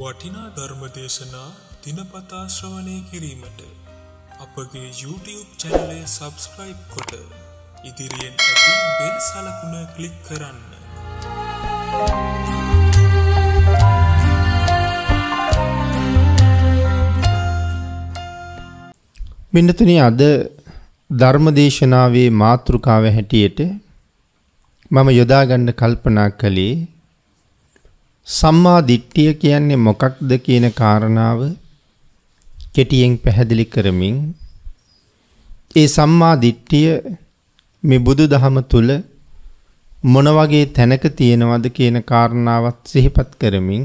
වටිනා ධර්මදේශනා දිනපතාශ්‍රවනය කිරීමට අපගේ YouTube චැනලය සබස්ක්‍රයිබ් කොට ඉදිරියෙන් ඇති බෙල් සලකුණ කලික් කරන්න. Thank you. මෙන්නතන අද ධර්මදේශනාවේ මාතෘකාව හැටියට මම යොදාගන්න කල්පනා කළේ සම්මා දිට්ඨිය කියන්නේ මොකක්ද කියන කාරණාව කෙටියෙන් පැහැදිලි කරමින් ඒ සම්මා දිට්ඨිය මේ බුදුදහම තුල මොන වගේ තැනක තියෙනවද කියන කාරණාවත් සිහිපත් කරමින්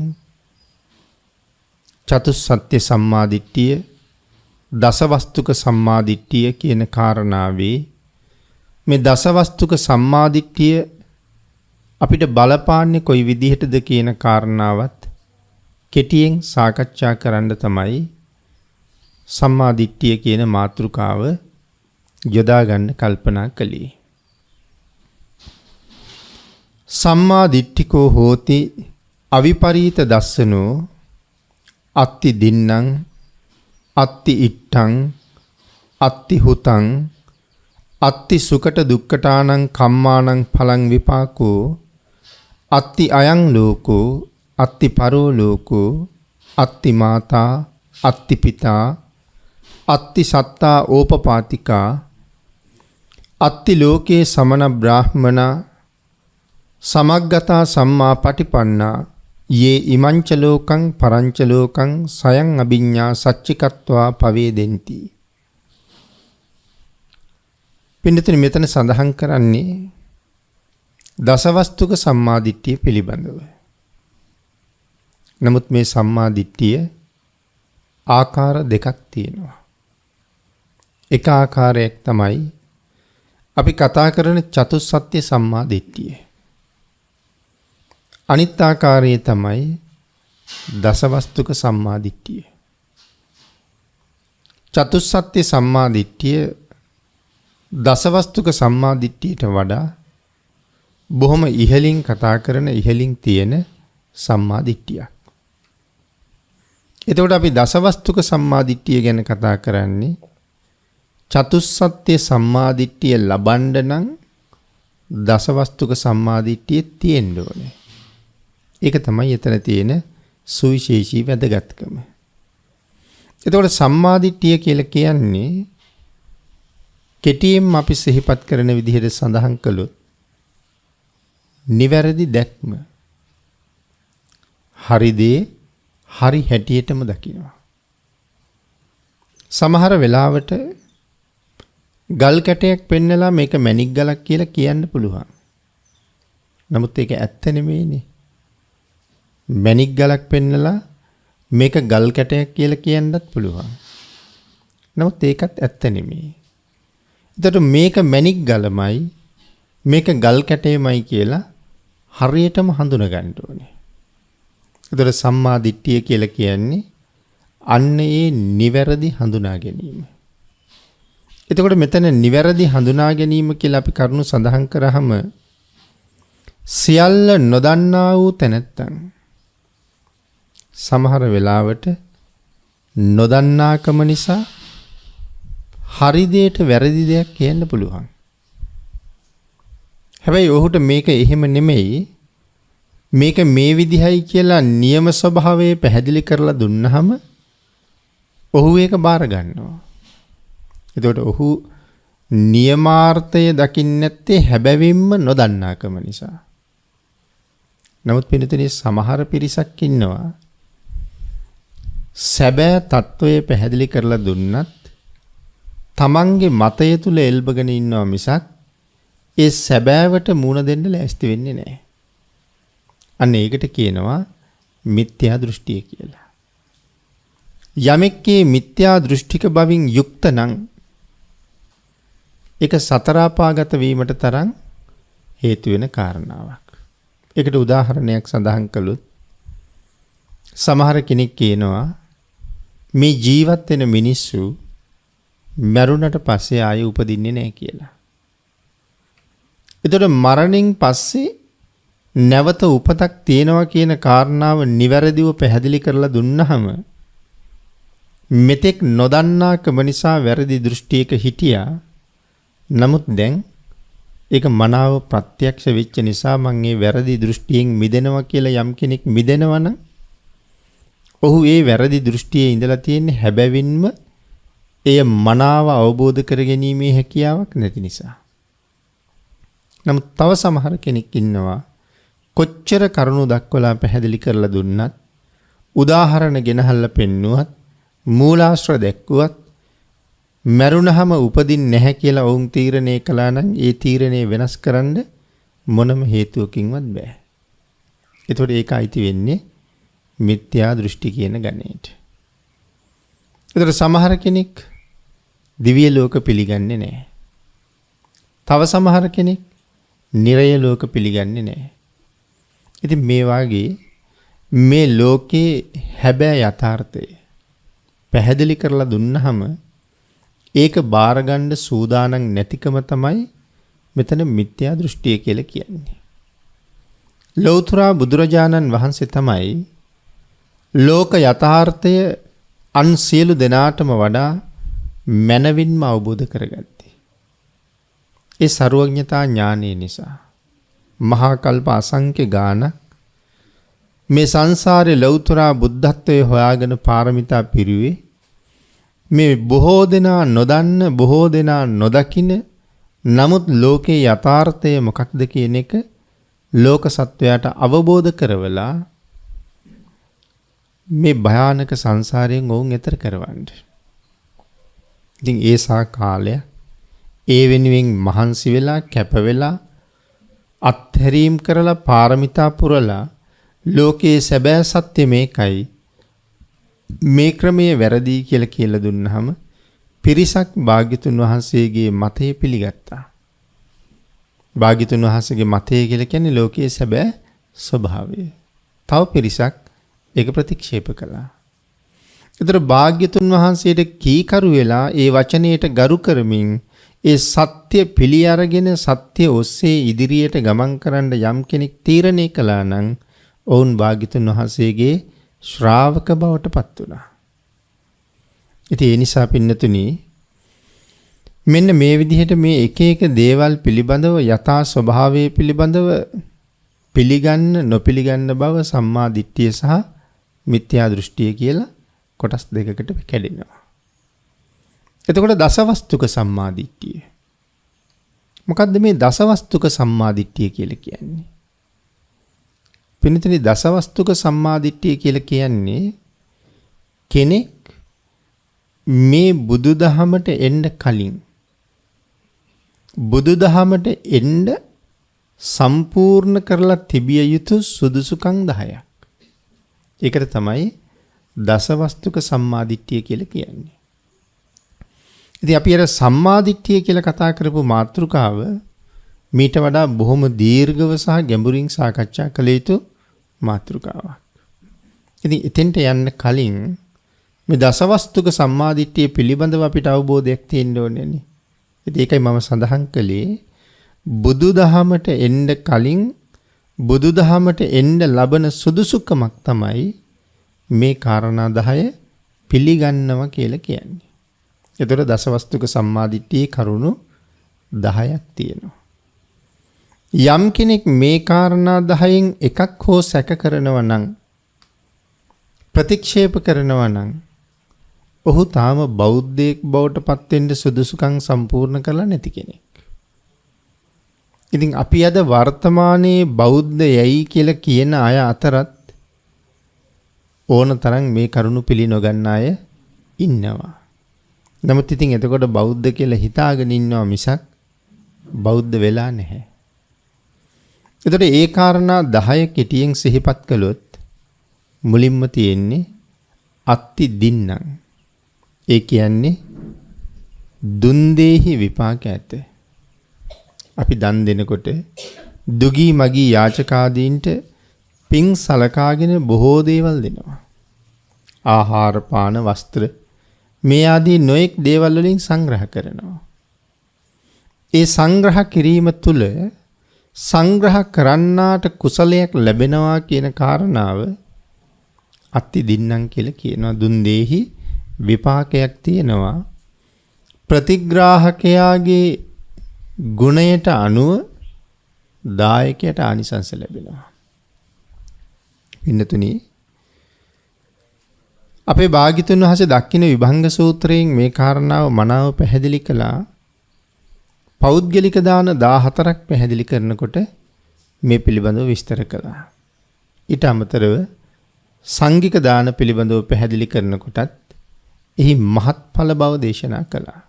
චතුස්සත්‍ය සම්මා දිට්ඨිය දසවස්තුක සම්මා දිට්ඨිය කියන කාරණාවේ මේ දසවස්තුක සම්මාදිට්ඨිය අපිට බලපාන්නේ කොයි විදිහටද කියන කාරණාවත් කෙටියෙන් සාකච්ඡා කරන්න තමයි සම්මා දිට්ඨිය කියන මාතෘකාව යොදා ගන්න කල්පනා කළේ. සම්මා දිට්ඨිකෝ හෝති අවිපරීත දස්සනෝ අත්ති දින්නම් අත්ති ඉට්ටං අත්ති හුතං අත්ති සුකට දුක්කටානං කම්මානං පලං විපාකෝ අත්ති අයං ලෝකෝ අත්ති පරෝ ලෝකෝ අත්ති මාතා අත්ති පිතා අත්ති සත්තා ඕපපාතිකා අත්ති ලෝකේ සමන බ්‍රාහ්මණ සමග්ගතා සම්මා පටිපන්නා යේ ඉමංච ලෝකං පරංච ලෝකං සයං අභිඤ්ඤා සච්චිකත්වා පවේදෙන්ති පින්නතුනි මෙතන සඳහන් කරන්නේ දසවස්තුක සම්මාධිට්ඨිය පිළිබඳව. නමුත් මේ සම්මාධිට්ඨිය ආකාර දෙකක් තියෙනවා. එක ආකාරයක් තමයි අපි කතා කරන චතුස්සත්‍ය සම්මාධිට්ඨිය. අනිත් ආකාරයේ තමයි දසවස්තුක සම්මාධිට්ඨිය. චතුස්සත්‍ය සම්මාධිට්ඨිය දසවස්තුක සම්මාධිට්ඨියට වඩා බොහොම ඉහලින් කතා කරන ඉහලින් තියෙන සම්මාධිට්ටියක්. එතකොට අපි දසවස්තුක සම්මාධිට්ටිය ගැන කතා කරන්නේ චතුස්සත්‍යය සම්මාධිට්ටිය ලබන්ඩ නං දසවස්තුක සම්මාධිට්ටිය තියෙන්ඩ ඕනේ. ඒක තමයි එතන තියෙන සුවිශේෂී වැදගත්කම. එතකොට සම්මාධිට්ටිය කියල කියන්නේ කෙටියෙන් අපි සිහිපත් කරන විදිහට සඳහන් කළොත් නිවැරදි දැක්ම. හරි දේ හරි හැටියටම දකිනවා. සමහර වෙලාවට ගල් කැටයක් පෙන්නලා මේක මැණික් ගලක් කියලා කියන්න පුළුවන්. නමුත් ඒක ඇත්ත නෙමෙයිනේ. මැණික් ගලක් පෙන්නලා මේක ගල් කැටයක් කියලා කියන්නත් පුළුවන්. නමුත් ඒකත් ඇත්ත නෙමෙයි. එතකොට මේක මැණික් ගලමයි මේක ගල් කැටේමයි කියලා හරියටම හඳුනගන්න ඕනේ. ඒතර සම්මා දිට්ඨිය කියලා කියන්නේ අන්න ඒ නිවැරදි හඳුනා ගැනීම. එතකොට මෙතන නිවැරදි හඳුනා ගැනීම කියලා අපි කරුණු සඳහන් කරාම සියල්ල නොදන්නා වූ තැනැත්තන් සමහර වෙලාවට නොදන්නාකම නිසා හරි දෙයට වැරදි දෙයක් කියන්න පුළුවන්. හැබැයි ඔහුට මේක එහෙම නෙමෙයි. මේක මේ විදිහයි කියලා නියම ස්වභාවය පැහැදිලි කරලා දුන්නහම ඔහු ඒක බාර ගන්නවා. එතකොට ඔහු නියමාර්ථය දකින්නේ නැත්තේ හැබැවින්ම නොදන්නාකම නිසා. නමුත් පිළිතුරේ සමහර පිරිසක් ඉන්නවා සැබෑ తত্ত্বය පැහැදිලි කරලා දුන්නත් තමන්ගේ මතය තුල එල්බගෙන ඉන්නවා මිසක් ඒ සැබෑවට මූණ දෙන්න ලෑස්ති වෙන්නේ නැහැ. අන්න ඒකට කියනවා මිත්‍යා දෘෂ්ටිය කියලා. යමෙක්ගේ මිත්‍යා දෘෂ්ටික බවින් යුක්ත නම් ඒක සතරාපාගත වීමට තරම් හේතු වෙන කාරණාවක්. ඒකට උදාහරණයක් සඳහන් කළොත් සමහර කෙනෙක් කියනවා මේ ජීවත් වෙන මිනිස්සු මැරුණට පස්සේ ආයෙ උපදින්නේ නැහැ කියලා. එතකොට මරණින් පස්සේ නැවත උපතක් තියෙනවා කියන කාරණාව නිවැරදිව පැහැදිලි කරලා දුන්නහම මෙතෙක් නොදන්නාකම නිසා වැරදි දෘෂ්ටියක හිටියා. නමුත් දැන් ඒක මනාව ප්‍රත්‍යක්ෂ වෙච්ච නිසා මම ඒ වැරදි දෘෂ්ටියෙන් මිදෙනවා කියලා යම් කෙනෙක් මිදෙනවා නම් ඔහු ඒ වැරදි දෘෂ්ටියේ ඉඳලා තියෙන හැබැවින්ම එය මනාව අවබෝධ කරගැනීමේ හැකියාවක් නැති නිසා නමුත් තව සමහර කෙනෙක් ඉන්නවා කොච්චර කරුණු දක්වලා පැහැදිලි කරලා දුන්නත් උදාහරණ ගෙනහල්ලා පෙන්නුවත් මූලාශ්‍ර දැක්වුවත් මැරුණහම උපදින්නේ නැහැ කියලා ඔවුන් තීරණය කළා නම් ඒ තීරණය වෙනස් කරන්න මොනම හේතුවකින්වත් බෑ. එතකොට ඒක අයිති වෙන්නේ මිත්‍යා දෘෂ්ටි කියන ගණේට. එතකොට සමහර කෙනෙක් දිව්‍ය ලෝක පිළිගන්නේ නැහැ. තව සමහර කෙනෙක් නිරය ලෝක පිළිගන්නේ නැහැ. ඉතින් මේ වාගේ මේ ලෝකේ හැබෑ යථාර්ථය පැහැදිලි කරලා දුන්නහම ඒක බාරගන්න සූදානම් නැතිකම තමයි මෙතන මිත්‍යා දෘෂ්ටිය කියලා කියන්නේ. ලෞතර බුදුරජාණන් වහන්සේ තමයි ලෝක යථාර්ථය අන් සියලු දෙනාටම වඩා මනවින්ම අවබෝධ කරගත්තේ. ඒ සරුවඥතා ඥානය නිසා. මහා කල්ප අසංක්‍ය ගානක් මේ සංසාරය ලෞතුරා බුද්ධත්වය හොයාගෙන පාරමිතා පිරුවේ මේ බොහෝ දෙනා නොදන්න බොහෝ දෙනා නොදකින නමුත් ලෝකේ යථාර්ථය මොකක්ද කියන එක ලෝක සත්වයාට අවබෝධ කරවලා මේ භයානක සංසාරයෙන් ඔවුන් එතර කරවන්න. ඉතින් ඒසා කාලයක් ඒ වෙනුවෙන් මහන්සි වෙලා කැප වෙලා අත්හැරීම් කරලා පාරමිතා පුරලා ලෝකයේ සැබෑ සත්‍ය මේකයි මේ ක්‍රමය වැරදි කියලා කියලා දුන්නහම පිරිසක් භාග්‍යතුන් වහන්සේගේ මතය පිළිගත්තා. භාගිතුන් වහන්සගේ මතය කියල කැනෙ ලෝකයේ සැබෑ ස්වභාවය. තව පිරිසක් එක ප්‍රතික්ෂේප කළා. එතර භාග්‍යතුන් වහන්සේට කීකරු වෙලා ඒ වචනයට ගරු කරමින් ඒ සත්‍ය පිළි අරගෙන සත්‍ය ඔස්සේ ඉදිරියට ගමන් කරන්න යම් කෙනෙක් තීරණය කළා නම් ඔවුන් භාග්‍යතුන් වහන්සේගේ ශ්‍රාවක බවට පත් වුණා. ඉතින් ඒ නිසා පින්නතුනි මෙන්න මේ විදිහට මේ එක එක දේවල් පිළිබඳව යථා ස්වභාවය පිළිබඳව පිළිගන්න නොපිළිගන්න බව සම්මා දිට්ඨිය සහ මිත්‍යා දෘෂ්ටිය කියලා කොටස් දෙකකට කැඩෙනවා. එතකොට දසවස්තුක සම්මාදිට්ඨිය. මොකද්ද මේ දසවස්තුක සම්මාදිට්ඨිය කියලා කියන්නේ? පින්තනේ දසවස්තුක සම්මාදිට්ඨිය කියලා කියන්නේ කෙනෙක් මේ බුදුදහමට එන්න කලින් බුදුදහමට එන්න සම්පූර්ණ කරලා තිබිය යුතු සුදුසුකම් 10ක්. ඒකට තමයි දසවස්තුක සම්මාදිට්ඨිය කියලා කියන්නේ. ඉතින් අපි අර සම්මාදිට්ඨිය කියලා කතා කරපු මාතෘකාව මීට වඩා බොහොම දීර්ඝව සහ ගැඹුරින් සාකච්ඡා කළ යුතු මාතෘකාවක්. ඉතින් එතෙන්ට යන්න කලින් මේ දසවස්තුක සම්මාදිට්ඨිය පිළිබඳව අපිට අවබෝධයක් තියෙන්න ඕනේනේ. ඉතින් ඒකයි මම සඳහන් කළේ බුදුදහමට එන්න කලින් බුදුදහමට එන්න ලබන සුදුසුකමක් තමයි මේ කාරණා 10 පිළිගන්නවා කියලා කියන්නේ. එතකොට දසවස්තුක සම්මාදිට්ඨියේ කරුණු 10ක් තියෙනවා. යම් කෙනෙක් මේ කාරණා 10න් එකක් හෝ සැක කරනවා නම් ප්‍රතික්ෂේප කරනවා නම් ඔහු තාම බෞද්ධයෙක් බවට පත් වෙන්න සුදුසුකම් සම්පූර්ණ කරලා නැති කෙනෙක්. ඉතින් අපි අද වර්තමානයේ බෞද්ධ යයි කියලා කියන අය අතරත් ඕන තරම් මේ කරුණු පිළි නොගන්න අය ඉන්නවා. නමුත් ඉතින් එතකොට බෞද්ධ කියලා හිතාගෙන ඉන්නවා මිසක් බෞද්ධ වෙලා නැහැ. එතකොට ඒ කාරණා 10 කෙටියෙන් සිහිපත් කළොත් මුලින්ම තියෙන්නේ අත්ති දින්නම්. ඒ කියන්නේ දුන්දේහි විපාක ඇත. අපි දන් දෙනකොට දුගී මගී යාචකාදීන්ට පිං සලකාගෙන බොහෝ දේවල් දෙනවා. ආහාර පාන වස්ත්‍ර මේ ආදී නොයෙක් දේවල් වලින් සංග්‍රහ කරනවා. ඒ සංග්‍රහ කිරීම තුළ සංග්‍රහ කරන්නාට කුසලයක් ලැබෙනවා කියන කාරණාව අත්ති දින්නම් කියලා කියනවා දුන් දෙහි විපාකයක් තියෙනවා ප්‍රතිග්‍රාහකයාගේ ගුණයට අනුව දායකයට ආනිසංස ලැබෙනවා. ඉන්නතුණී අපේ භාගිතුන් වහස දක්කින විභංග සූත්‍රයෙන් මේ කාරණාව මනාව පැහැදිලි කළා පෞද්ගලික දාන දා හතරක් පැහැදිලි කරනකොට මේ පිළිබඳව විස්තර කළා. ඊට අමතරව සංගික දාන පිළිබඳව පැහැදිලි කරනකොටත් එහි මහත්ඵල බව දේශනා කළා.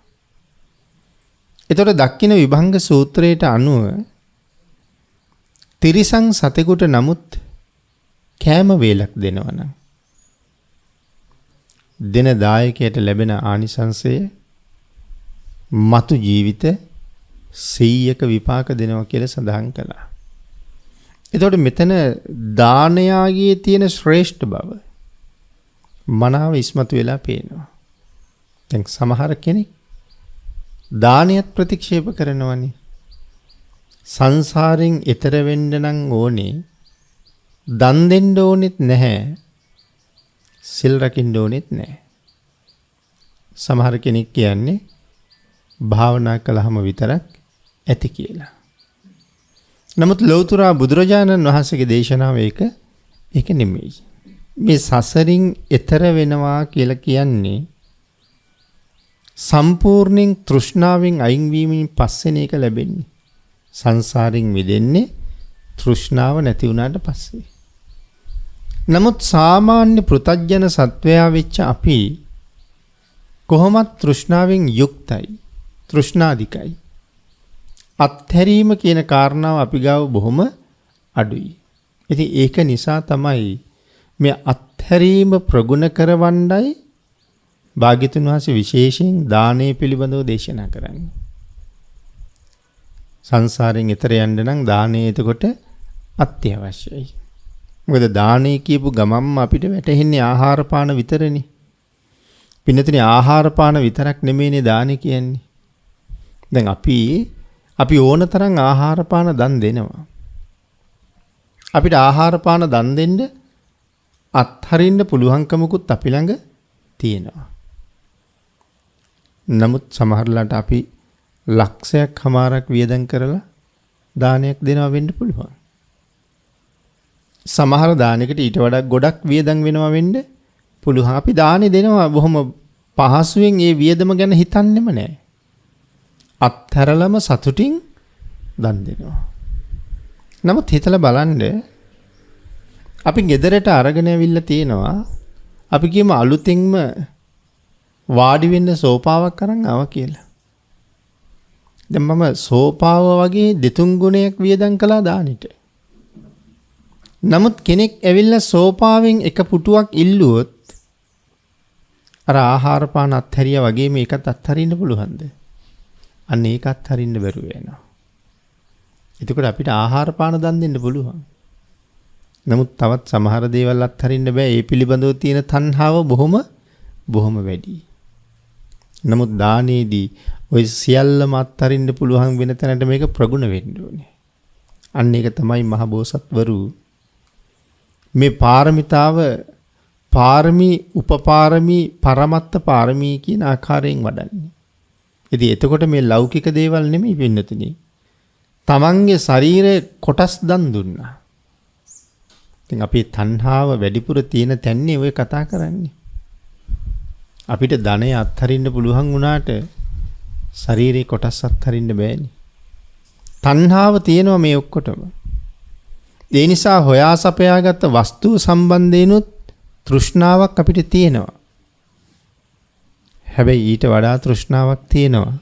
එතොට දක්කින විභංග සූත්‍රයට අනුව තිරිසං සතෙකුට නමුත් කෑම වේලක් දෙනවනම් දෙන දායකයට ලැබෙන ආනිසංසය මතු ජීවිත සීයක විපාක දෙනවා කියල සඳහන් කළා. එතොට මෙතන දානයාගේ තියෙන ශ්‍රේෂ්ඨ බව මනාව ඉස්මතු වෙලා පේනවා. තැන් සමහර කෙනෙක් දානයත් ප්‍රතික්ෂේප කරනවනි. සංසාරෙන් එතරවෙඩ නං ඕනේ දන් දෙෙන්ඩ ඕනෙත් නැහැ සිල් රකින්න ඕනෙත් නැහැ. සමහර කෙනෙක් කියන්නේ භාවනා කළාම විතරක් ඇති කියලා. නමුත් ලෞතුරා බුදුරජාණන් වහන්සේගේ දේශනාව ඒක ඒක නෙමෙයි. මේ සසරින් එතර වෙනවා කියලා කියන්නේ සම්පූර්ණයෙන් තෘෂ්ණාවෙන් අයින් වීමෙන් පස්සේන එක ලැබෙන්නේ. සංසාරින් මිදෙන්නේ තෘෂ්ණාව නැති වුණාට පස්සේ. නමුත් සාමාන්‍ය පෘතජ්ජන සත්වයා වෙච්ච අපි කොහොමත් තෘෂ්ණාවෙන් යුක්තයි තෘෂ්ණාධිකයි. අත්හැරීම කියන කාරණාව අපි ගාව බොහොම අඩුයි. ඉති ඒක නිසා තමයි මේ අත්හැරීම ප්‍රගුණ කරවණ්ඩයි භාගිතුන් වහස විශේෂයෙන් දානය පිළිබඳව දේශනා කරන්න. සංසාරෙන් එතර යන්න නම් දානය එතකොට අත්‍යවශ්‍යයි. මොකද දානේ කියපු ගමම්ම අපිට වැටහෙන්නේ ආහාර පාන විතරනේ. පින්නතින ආහාර පාන විතරක් නෙමෙයිනේ දානේ කියන්නේ. දැන් අපි අපි ඕන තරම් ආහාර පාන දන් දෙනවා. අපිට ආහාර පාන දන් දෙන්න අත්හරින්න පුළුවන්කමකුත් අපි ළඟ තියෙනවා. නමුත් සමහරලාට අපි ලක්ෂයක් හමාරක් වියදම් කරලා දානයක් දෙනවා වෙන්න පුළුවන්. සමහර දානයකට ඊට වඩා ගොඩක් වියදම් වෙනවා වෙන්න පුළුවන්. අපි දානි දෙනවා බොහොම පහසුවෙන් ඒ වියදම ගැන හිතන්නෙම නැහැ. අත්හැරලම සතුටින් දන් දෙනවා. නමුත් හිතලා බලන්න අපි ගෙදරට අරගෙන ඇවිල්ලා තියෙනවා අපි කියමු අලුතින්ම වාඩි වෙන්න සෝපාවක් අරන් ආවා කියලා. දැන් මම සෝපාව වගේ දෙතුන් ගුණයක් වියදම් කළා දානිට. නමුත් කෙනෙක් ඇවිල්ලා සෝපාවෙන් එක පුටුවක් ඉල්ලුවොත් අර ආහාර පාන අත්හැරිය වගේ මේකත් අත්හරින්න පුළුවන්ද? අන්න ඒක අත්හරින්න බැරුව වෙනවා. එතකොට අපිට ආහාර පාන දන් දෙන්න පුළුවන්. නමුත් තවත් සමහර දේවල් අත්හරින්න බෑ. ඒ පිළිබඳව තියෙන තණ්හාව බොහොම බොහොම වැඩි. නමුත් දානයේදී ওই සියල්ලම අත්හරින්න පුළුවන් වෙන තැනට මේක ප්‍රගුණ වෙන්න ඕනේ. අන්න ඒක තමයි මහ බෝසත්වරු මේ පාරමිතාව පාරමී උපපාරමී පරමත්ත පාරමී කියන ආකාරයෙන් වඩන්නේ. ඉතින් එතකොට මේ ලෞකික දේවල් නෙමෙයි වෙන්නතුනි. තමන්ගේ ශරීරයේ කොටස් දන් දුන්නා. ඉතින් අපි තණ්හාව වැඩිපුර තියෙන තැන්නේ ඔය කතා කරන්නේ. අපිට ධනය අත්හරින්න පුළුවන් වුණාට ශරීරේ කොටස් අත්හරින්න බෑනේ. තණ්හාව තියෙනවා මේ ඔක්කොටම. ඒ නිසා හොයා සපයාගත් වස්තුව සම්බන්ධයෙන්ුත් තෘෂ්ණාවක් අපිට තියෙනවා. හැබැයි ඊට වඩා තෘෂ්ණාවක් තියෙනවා.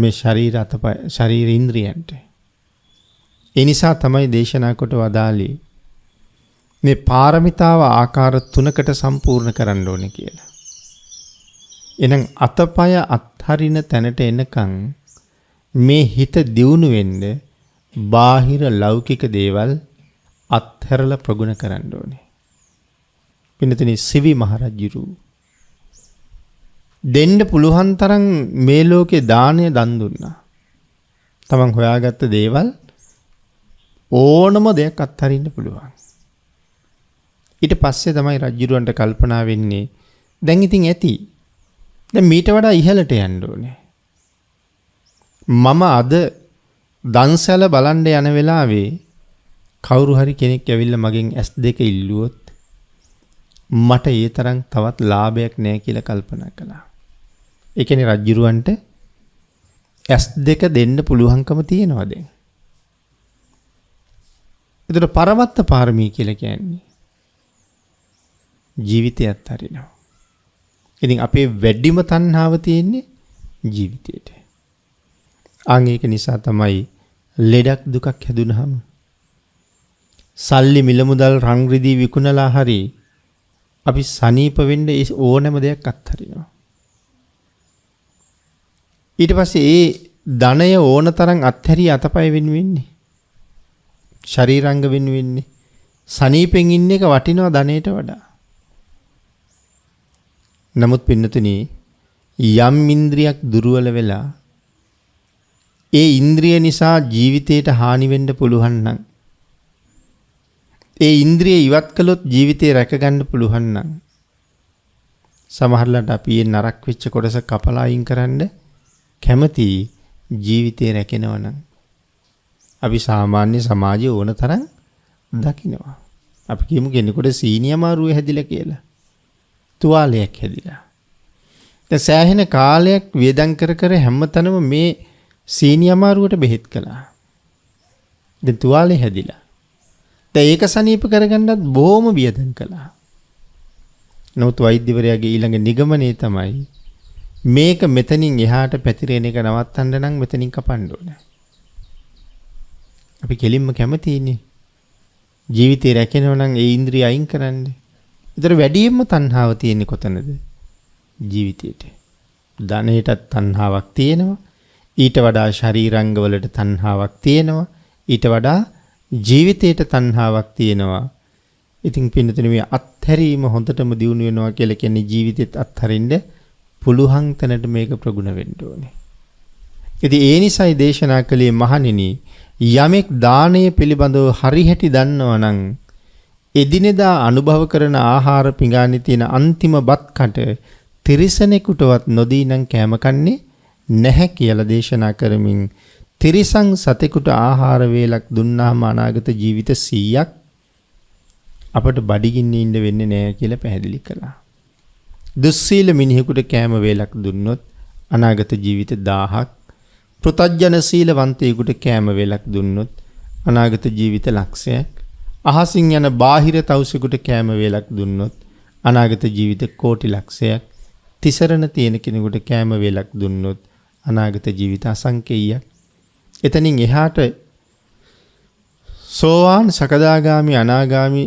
මේ ශරීර අතපය ශරීර ඉන්ද්‍රියන්ට. ඒ නිසා තමයි දේශනා කොට වදාළේ මේ පාරමිතාව ආකාර තුනකට සම්පූර්ණ කරන්න ඕනේ කියලා. එහෙනම් අතපය අත්හරින තැනට එනකන් මේ හිත දියුණු වෙන්නේ බාහිර ලෞකික දේවල් අත්හැරලා ප්‍රගුණ කරන්න ඕනේ. පින්නතනි සිවි මහරජුරු දෙන්න පුළුවන් තරම් මේ ලෝකේ දාණය දන් දුන්නා. තමන් හොයාගත්ත දේවල් ඕනම දෙයක් අත්හරින්න පුළුවන්. ඊට පස්සේ තමයි රජුරවන්ට කල්පනා වෙන්නේ දැන් ඉතින් ඇති. දැන් මීට වඩා ඉහළට යන්න ඕනේ. මම අද දන්සැල බලන්ඩ යන වෙලාවේ කවුරු හරි කෙනෙක් ඇවිල්ල මගෙන් ඇස් දෙක ඉල්ලුවොත් මට ඒ තරම් තවත් ලාභයක් නෑ කියල කල්පන කළා. එකන රජ්ජුරුවන්ට ඇස් දෙක දෙන්න පුළුවන්කම තියෙනවාද. එතුට පරවත්ත පාරමී කියල කියන්නේ. ජීවිතයත් හරිනවා. ඉතින් අපේ වැඩ්ඩිම තන්හාාව තියෙන්නේ ජීවිතයට. අංඒක නිසා තමයි ලෙඩක් දුකක් හැදුනහම සල්ලි මිල මුදල් රන් රිදී විකුණලා හරි අපි සනීප වෙන්න ඕනෑම දෙයක් අත්හරිනවා. ඊට පස්සේ ඒ ධනය ඕන තරම් අත්හැරි අතපය වෙන වෙන්නේ. ශරීරංග වෙන වෙන්නේ. සනීපෙන් ඉන්න එක වටිනවා ධනයට වඩා. නමුත් පින්නතුනි යම් ඉන්ද්‍රියක් දුර්වල වෙලා ඒ ඉන්ද්‍රිය නිසා ජීවිතයට හානි වෙන්න පුළුවන් නම් ඒ ඉන්ද්‍රිය ඉවත් කළොත් ජීවිතේ රැකගන්න පුළුවන් නම් සමහරලාට අපි මේ නරක වෙච්ච කොටස කපලා අයින් කරන්න කැමති ජීවිතේ රැකෙනවා නම් අපි සාමාන්‍ය සමාජයේ ඕන තරම් දකිනවා අපි කියමු කෙනෙකුට සීනි අමාරුවේ හැදිලා කියලා තුවාලයක් හැදිලා දැන් සෑහෙන කාලයක් වේදම් කර කර හැමතැනම මේ සීනි අමාරුවට බෙහෙත් කළා. දැන් තුවාලේ හැදිලා. දැන් ඒක සනීප කරගන්නත් බොහොම වියදම් කළා. නමුත් වෛද්‍යවරයාගේ ඊළඟ නිගමනය තමයි මේක මෙතනින් එහාට පැතිරෙන එක නවත්තන්න නම් මෙතනින් කපන්න ඕන. අපි කෙලින්ම කැමතිනේ ජීවිතේ රැකෙනව නම් ඒ ඉන්ද්‍රිය අයින් කරන්න. ඒතර වැඩියෙන්ම තණ්හාව තියෙන්නේ කොතනද? ජීවිතේට. ධනෙටත් තණ්හාවක් තියෙනවා. ඊට වඩා ශරීරංගවලට තණ්හාවක් තියෙනවා. ඊට වඩා ජීවිතයට තණ්හාවක් තියෙනවා. ඉතින් පින්නතන මේ අත්හැරීම හොඳටම දියුණු වෙනවා කියලා කියන්නේ ජීවිතෙත් අත්හරින්න පුළුවන් තැනට මේක ප්‍රගුණ වෙන්න ඕනේ. ඉතින් ඒ නිසයි දේශනා කළේ මහණෙනි යමෙක් දානය පිළිබඳව හරිහැටි දන්නවා නම් එදිනෙදා අනුභව කරන ආහාර පිඟානේ තියෙන අන්තිම බත් කට තිරිසනෙකුටවත් නොදී නම් කැම කන්නේ නැහැ කියලා දේශනා කරමින් තිරිසං සතෙකුට ආහාර වේලක් දුන්නාම අනාගත ජීවිත 100ක් අපට බඩගින්න ඉන්න වෙන්නේ නැහැ කියලා පැහැදිලි කළා. දුස්සීල මිනිහෙකුට කෑම වේලක් දුන්නොත් අනාගත ජීවිත 1000ක් පෘතජන සීලවන්තයෙකුට කෑම වේලක් දුන්නොත් අනාගත ජීවිත ලක්ෂයක් අහසින් යන බාහිර තවුසෙකුට කෑම වේලක් දුන්නොත් අනාගත ජීවිත කෝටි ලක්ෂයක් තිසරණ තියෙන කෙනෙකුට කෑම වේලක් දුන්නොත් අනාගත ජීවිත අසංකේයයක්. එතනින් එහාට සෝවාන් සකදාගාමි අනාගාමි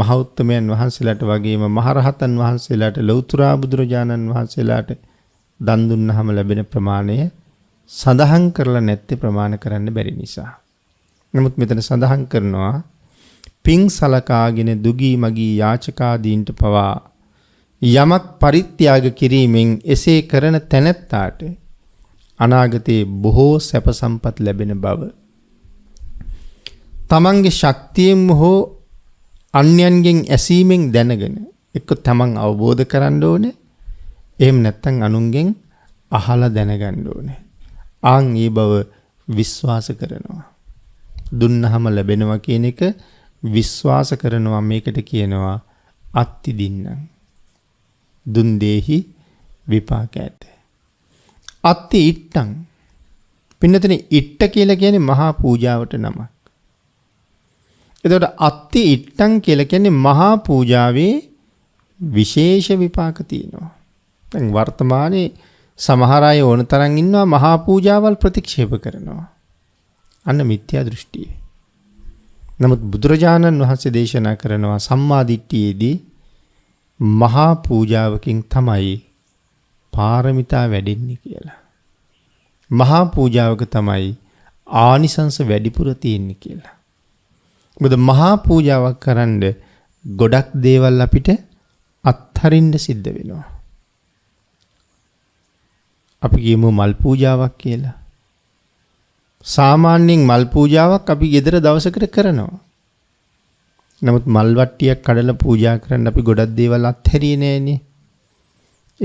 මහෞත්තමයන් වහන්සේලාට වගේම මහරහතන් වහන්සේලාට ලෞතුරා බුදුරජාණන් වහන්සේලාට දන් දුන්නහම ලැබෙන ප්‍රමාණය සඳහන් කරලා නැත්තේ ප්‍රමාණ කරන්න බැරි නිසා. නමුත් මෙතන සඳහන් කරනවා පිං සලකාගෙන දුගී මගී යාචකාදීන්ට පවා යමක් පරිත්‍යාග කිරීමෙන් එසේ කරන තැනැත්තාට අනාගතයේ බොහෝ සැප සම්පත් ලැබෙන බව. තමන්ගේ ශක්තියෙන් හෝ අන්‍යන්ගෙන් ඇසීමෙන් දැනගෙන එක්ක තමන් අවබෝධ කරන්න ඕනේ එහෙම නැත්තම් අනුන්ගෙන් අහලා දැනගන්න ඕනේ. ආන් ඒ බව විශ්වාස කරනවා. දුන්නහම ලැබෙනවා කියන එක විශ්වාස කරනවා මේකට කියනවා අත්ති දින්නම්. දුන් දෙහි විපාක ඇත. අත්ති ඉට්ටං. පින්නතන ඉට්ට කියලා කියන්නේ මහා පූජාවට නමක්. එතකොට අත්ති ඉට්ටං කියලා කියන්නේ මහා පූජාවේ විශේෂ විපාක තියෙනවා. දැන් වර්තමානයේ සමහර අය ඕන තරම් ඉන්නවා මහා පූජාවල් ප්‍රතික්ෂේප කරනවා. අන්න මිත්‍යා දෘෂ්ටිය. නමුත් බුදුරජාණන් වහන්සේ දේශනා කරනවා සම්මා දිට්ඨියේදී මහා පූජාවකින් තමයි පාරමිතා වැඩෙන්නේ කියලා. මහා පූජාවක තමයි ආනිසංස වැඩිපුර තියෙන්නේ කියලා. මොකද මහා පූජාවක් කරන්න ගොඩක් දේවල් අපිට අත්හරින්න සිද්ධ වෙනවා. අපි ගියමු මල් පූජාවක් කියලා. සාමාන්‍යයෙන් මල් පූජාවක් අපි ගෙදර දවසකට කරනවා. නමුත් මල් වට්ටියක් කඩලා පූජා කරන්න අපි ගොඩක් දේවල් අත්හැරියේ නෑනේ.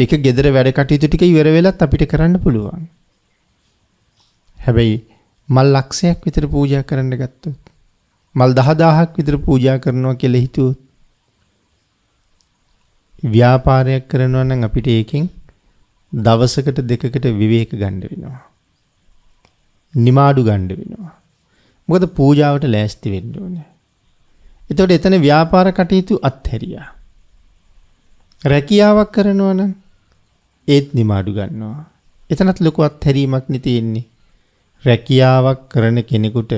ඒක gedara වැඩ කටයුතු ටික ඉවර වෙලත් අපිට කරන්න පුළුවන්. හැබැයි මල් ලක්ෂයක් විතර පූජා කරන්න ගත්තොත් මල් 10000ක් විතර පූජා කරනවා කියලා හිතුවොත් ව්‍යාපාරයක් කරනවා නම් අපිට ඒකෙන් දවසකට දෙකකට විවේක ගන්න වෙනවා. නිමාඩු ගන්න වෙනවා. මොකද පූජාවට ලෑස්ති වෙන්න ඕනේ. එතකොට එතන ව්‍යාපාර කටයුතු අත්හැරියා. රැකියාවක් කරනවා නම් ඒත් නිමාඩු ගන්නවා. එතනත් ලොකුවත් හැරීමක් නිතියෙන්නේ. රැකියාවක් කරන කෙනෙකුට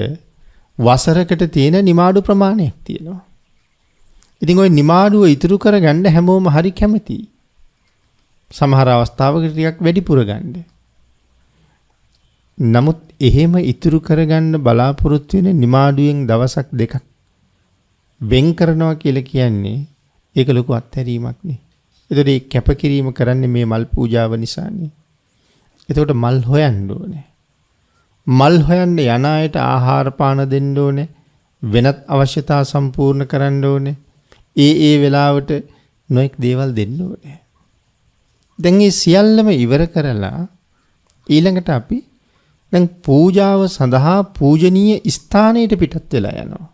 වසරකට තියෙන නිමාඩු ප්‍රමාණයක් තියෙනවා. ඉතින් ওই නිමාඩුව ඉතුරු කරගන්න හැමෝම හරි කැමතියි. සමහර අවස්ථාවකට ටිකක් වැඩිපුර ගන්න. නමුත් එහෙම ඉතුරු කරගන්න බලාපොරොත්තු වෙන නිමාඩුවෙන් දවසක් දෙකක් වෙන් කරනවා කියලා කියන්නේ ඒක ලොකු අත්හැරීමක් නේ. ඒතර ඒ කැපකිරීම කරන්නේ මේ මල් පූජාව නිසානේ. එතකොට මල් හොයන්න ඕනේ. මල් හොයන්න යන අයට ආහාර පාන දෙන්න ඕනේ. වෙනත් අවශ්‍යතා සම්පූර්ණ කරන්න ඕනේ. ඒ ඒ වෙලාවට නොඑක් දේවල් දෙන්න ඕනේ. දැන් මේ සියල්ලම ඉවර කරලා ඊළඟට අපි දැන් පූජාව සඳහා පූජනීය ස්ථානයට පිටත් වෙලා යනවා.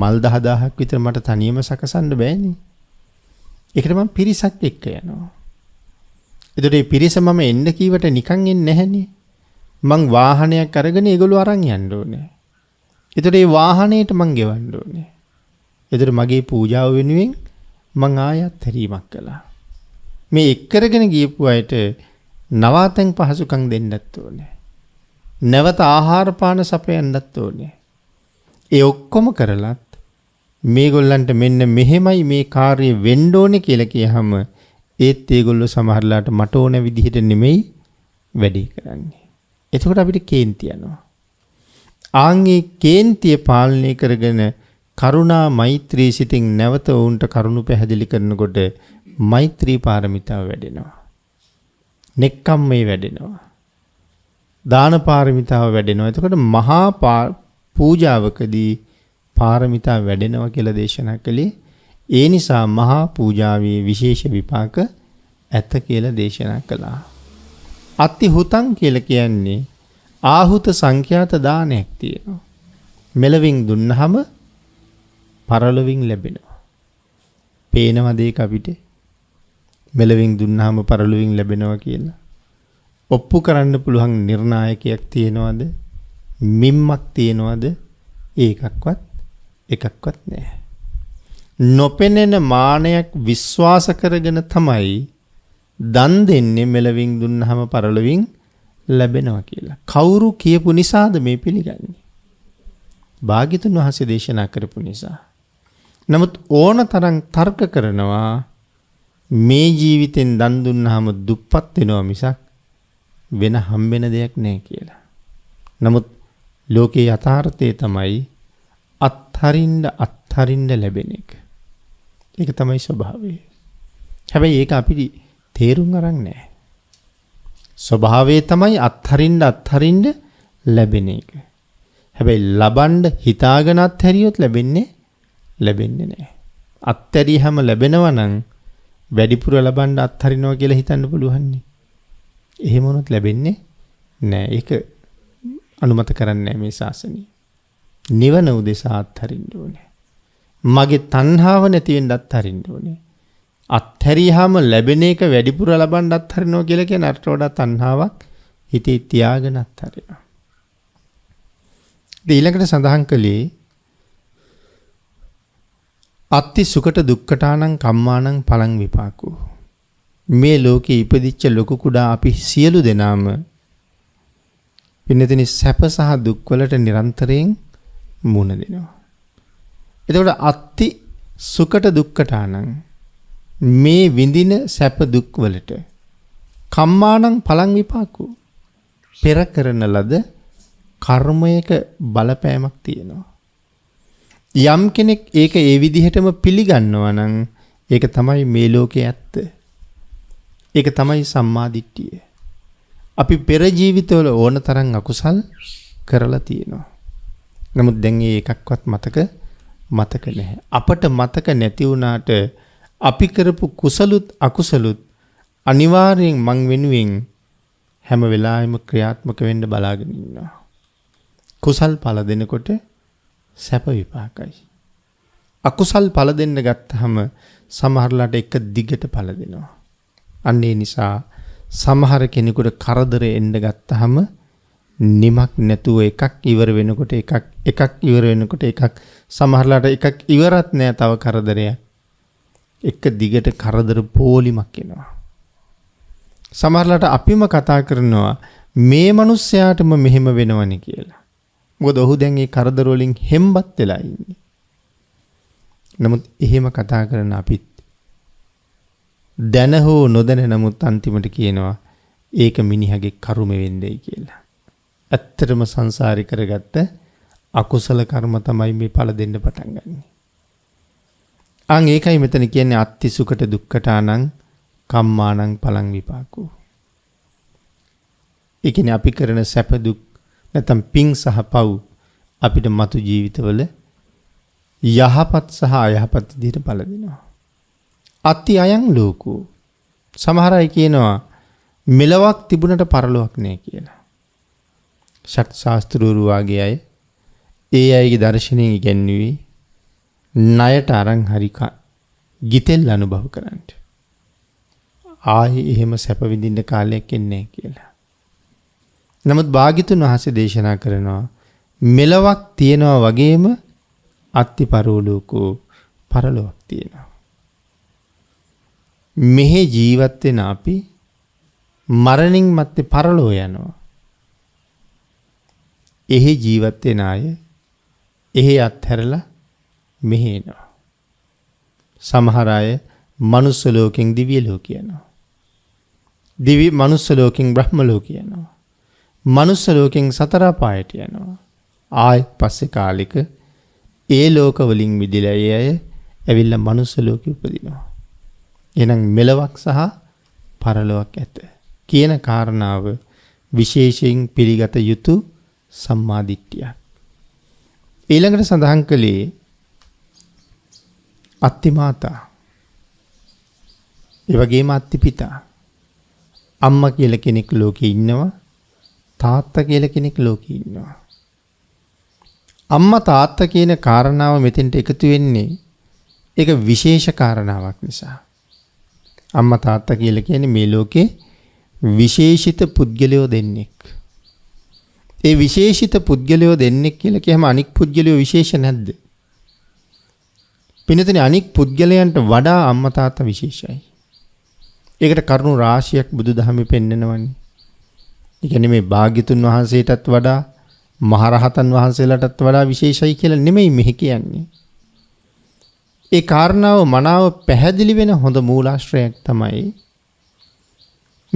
මල් 10000ක් විතර මට තනියම සකසන්න බෑනේ. ඒකට මම පිරිසක් එක්ක යනවා. ඒතකොට මේ පිරිස මම එන්න කීවට නිකන් එන්නේ නැහනේ. මං වාහනයක් අරගෙන ඒගොල්ලෝ අරන් යන්න ඕනේ. ඒතකොට මේ වාහනේට මං ගෙවන්න ඕනේ. ඒතකොට මගේ පූජාව වෙනුවෙන් මං ආයත් හැරීමක් කළා. මේ එක් කරගෙන ගියපු අයට නවාතැන් පහසුකම් දෙන්නත් ඕනේ. නැවත ආහාර පාන සපයන්නත් ඕනේ. ඒ ඔක්කොම කරලත් මේගොල්ලන්ට මෙන්න මෙහෙමයි මේ කාර්යය වෙන්න ඕනේ කියලා කියහම ඒත් ඒගොල්ලෝ සමහරලාට මට ඕන විදිහට නෙමෙයි වැඩි කරන්නේ. එතකොට අපිට කේන්ති යනවා. ආන්ගේ කේන්තිය පාලනය කරගෙන කරුණා මෛත්‍රී සිතින් නැවත වුන්ට කරුණු පැහැදිලි කරනකොට මෛත්‍රී පාරමිතාව වැඩෙනවා. නෙක්කම් මේ වැඩෙනවා. දාන පාරමිතාව වැඩෙනවා. එතකොට මහා පූජාවකදී පාරමිතා වැඩෙනවා කියලා දේශනා කළේ ඒ නිසා මහා පූජාවේ විශේෂ විපාක ඇත කියලා දේශනා කළා. අත්ති හුතං කියල කියන්නේ ආහුත සංඛ්‍යාත දානයක් තියෙනවා. මෙලවින් දුන්නහම පරලොවින් ලැබෙනවා. පේනවදේ අපිට මෙලවින් දුන්නහම පරලොවින් ලැබෙනවා කියලා. ඔප්පු කරන්න පුළුවන් නිර්ණායකයක් තියෙනවද මිම්මක් තියෙනවද ඒකක්වත් එකක්වත් නෑ. නොපෙනෙන මානයක් විශ්වාස කරගෙන තමයි දන් දෙන්නේ මෙලවින් දුන්නහම පරලොවින් ලැබෙනවා කියලා. කවුරු කියපු නිසාද මේ පිළිගන්නේ. භාගිතුන් වහසේ දේශනා කරපු නිසා. නමුත් ඕන තරන් තර්ක කරනවා මේ ජීවිතෙන් දන් දුන්නහම දුප්පත් වෙනවා මිසක් වෙන හම්බෙන දෙයක් නෑ කියලා. නමුත් ලෝකේ යථාර්ථය තමයි අත්හරින්ඩ අත්හරින්ඩ ලැබෙන එක. ඒක තමයි ස්වභාවය. හැබැයි ඒක අපිට තේරුම් අරක් නෑ. ස්වභාවේ තමයි අත්හරින්ඩ අත්හරින්ඩ ලැබෙන එක. හැබැයි ලබන්ඩ හිතාගනත් හැරියොත් ලැබෙන්නේ ලැබෙන්නේ නෑ. අත්තැරී හැම ලැබෙනවනං වැඩිපුර ලබන්ඩ අත්හරිනෝ කියලා හිතන්න පුළුවන්නේ. එහෙමනොත් ලැබෙන්නේ නෑ එක අනුමත කරන්න මේ ශාසනී. නිවන උදෙසා අත්හරින්න ඕනේ. මගේ තණ්හාව නැතිවෙන්න අත්හරින්න ඕනේ. අත්හැරියාම ලැබෙන එක වැඩිපුර ලබන්න අත්හරිනවා කියලා කියන අරට වඩා තණ්හාවක් හිතේ තියාගෙන අත්හරිනවා. ඊළඟට සඳහන් කළේ අත්ති සුකට දුක්කටානං කම්මානං පලං විපාකෝ. මේ ලෝකෙ ඉපදිච්ච ලොකු කුඩා අපි සියලු දෙනාම පින්නතිනි සැප සහ දුක්වලට නිරන්තරයෙන් මුණ දෙනවා. එතකොට අත්ති සුකට දුක්කටානං මේ විඳින සැප දුක්වලට කම්මානං පලං විපාකු පෙර කරන ලද කර්මයක බලපෑමක් තියෙනවා. යම් කෙනෙක් ඒක ඒ විදිහටම පිළිගන්නවා නං ඒක තමයි මේ ලෝකෙ ඇත්ත. ඒක තමයි සම්මාධිට්ටිය. අපි පෙරජීවිතවල ඕන තරන් අකුසල් කරලා තියෙනවා. නමුත් දැන් ඒ එකක්වත් මතක මතක නැහැ. අපට මතක නැති වුණාට අපි කරපු කුසලුත් අකුසලුත් අනිවාර්යෙන් මං වෙනුවෙන් හැම වෙලාවෙම ක්‍රියාත්මක වෙන්න බලාගෙන ඉන්නවා. කුසල් පල දෙනකොට සැප විපාකයි. අකුසල් පල දෙන්න ගත්තහම සමහරලාට එක දිගට පල දෙනවා. අන්නේ නිසා සමහර කෙනෙකුට කරදර එන්න ගත්තහම නිමක් නැතුව එකක් ඉවර වෙනකොට එකක් එකක් ඉවර වෙනකොට එකක් සමහරලාට එකක් ඉවරත් නෑ තව කරදරයක්. එක දිගට කරදර පෝලිමක් එනවා. සමහරලාට අපිම කතා කරනවා මේ මිනිස්සයාටම මෙහෙම වෙනවනේ කියලා. මොකද ඔහු දැන් ඒ කරදර වලින් හෙම්බත් වෙලා ඉන්නේ. නමුත් එහෙම කතා කරන අපිත් දැන හෝ නොදැන නමුත් අන්තිමට කියනවා ඒක මිනිහගේ කරුම වෙන්නේ කියලා. ඇත්තටම සංසාරි කරගත්ත අකුසල කර්ම තමයි මේ පල දෙන්න පටන් ගන්නේ. අං ඒකයි මෙතන කියන්නේ අත්තිසුකට දුක්කට අනං කම්මානං පලං විපාකෝ. එකන අපි කරන සැපදුක් නැතම් පිං සහ පව් අපිට මතු ජීවිතවල යහපත් සහ අයහපත් දිට පලදිනවා. අත්ති අයං ලෝකූ සමහරයි කියනවා මෙලවක් තිබුණට පරලොවක් නෑ කියලා. ශක් ශාස්තෘූරු වගේ අය ඒ අයගේ දර්ශනය ඉගැන්වී ණයට අරං හරිකා ගිතෙල් අනුභව කරන්නට. ආයෙ එහෙම සැපවිඳින්න කාලයක් එන්නේ කියලා. නමුත් භාගිතුන් වහසේ දේශනා කරනවා මෙලොවක් තියෙනවා වගේම අත්ති පරෝලෝකෝ පරලොවක් තියෙනවා. මෙහෙ ජීවත්වෙන අපි මරණින් මත්තේ පරලෝ යනවා. එහි ජීවත් වෙන අය එහි අත්හැරලා මෙහි එනවා. සමහර අය මනුස්ස ලෝකෙන් දිව්‍ය ලෝකයනවා. දිවි මනුස්ස ලෝකෙන් බ්‍රහ්ම ලෝකයනවා. මනුස්ස ලෝකෙන් සතරාපායට යනවා. ආයත් පස්සෙ කාලික ඒ ලෝකවලින් විදිල ඒ අය ඇවිල්ල මනුස්ස ලෝක උපදිනවා. එනම් මෙලවක් සහ පරලොවක් ඇත. කියන කාරණාව විශේෂයෙන් පිළිගත යුතු සම්මාදිට්ඨිය. ඊළඟට සඳහන් කළේ අත්තිමාතා. ඒ වගේම අත්තිපිතා. අම්මා කියලා කෙනෙක් ලෝකේ ඉන්නවා. තාත්තා කියලා කෙනෙක් ලෝකේ ඉන්නවා. අම්මා තාත්තා කියන කාරණාව මෙතෙන්ට එකතු වෙන්නේ ඒක විශේෂ කාරණාවක් නිසා. අම්මා තාත්තා කියලා කියන්නේ මේ ලෝකේ විශේෂිත පුද්ගලයෝ දෙන්නෙක්. ඒ විශේෂිත පුද්ගලයෝ දෙන්නෙක් කියලා කියහම අනික් පුද්ගලයෝ විශේෂ නැද්ද? පිනතනේ අනික් පුද්ගලයන්ට වඩා අම්මා තාත්තා විශේෂයි. ඒකට කරුණු රාශියක් බුදුදහමේ පෙන්නනවනේ. ඒ කියන්නේ මේ භාග්‍යතුන් වහන්සේටත් වඩා මහරහතන් වහන්සේලාටත් වඩා විශේෂයි කියලා නෙමෙයි මෙහි කියන්නේ. ඒ කාරණාව මනාව පැහැදිලි වෙන හොඳ මූලාශ්‍රයක් තමයි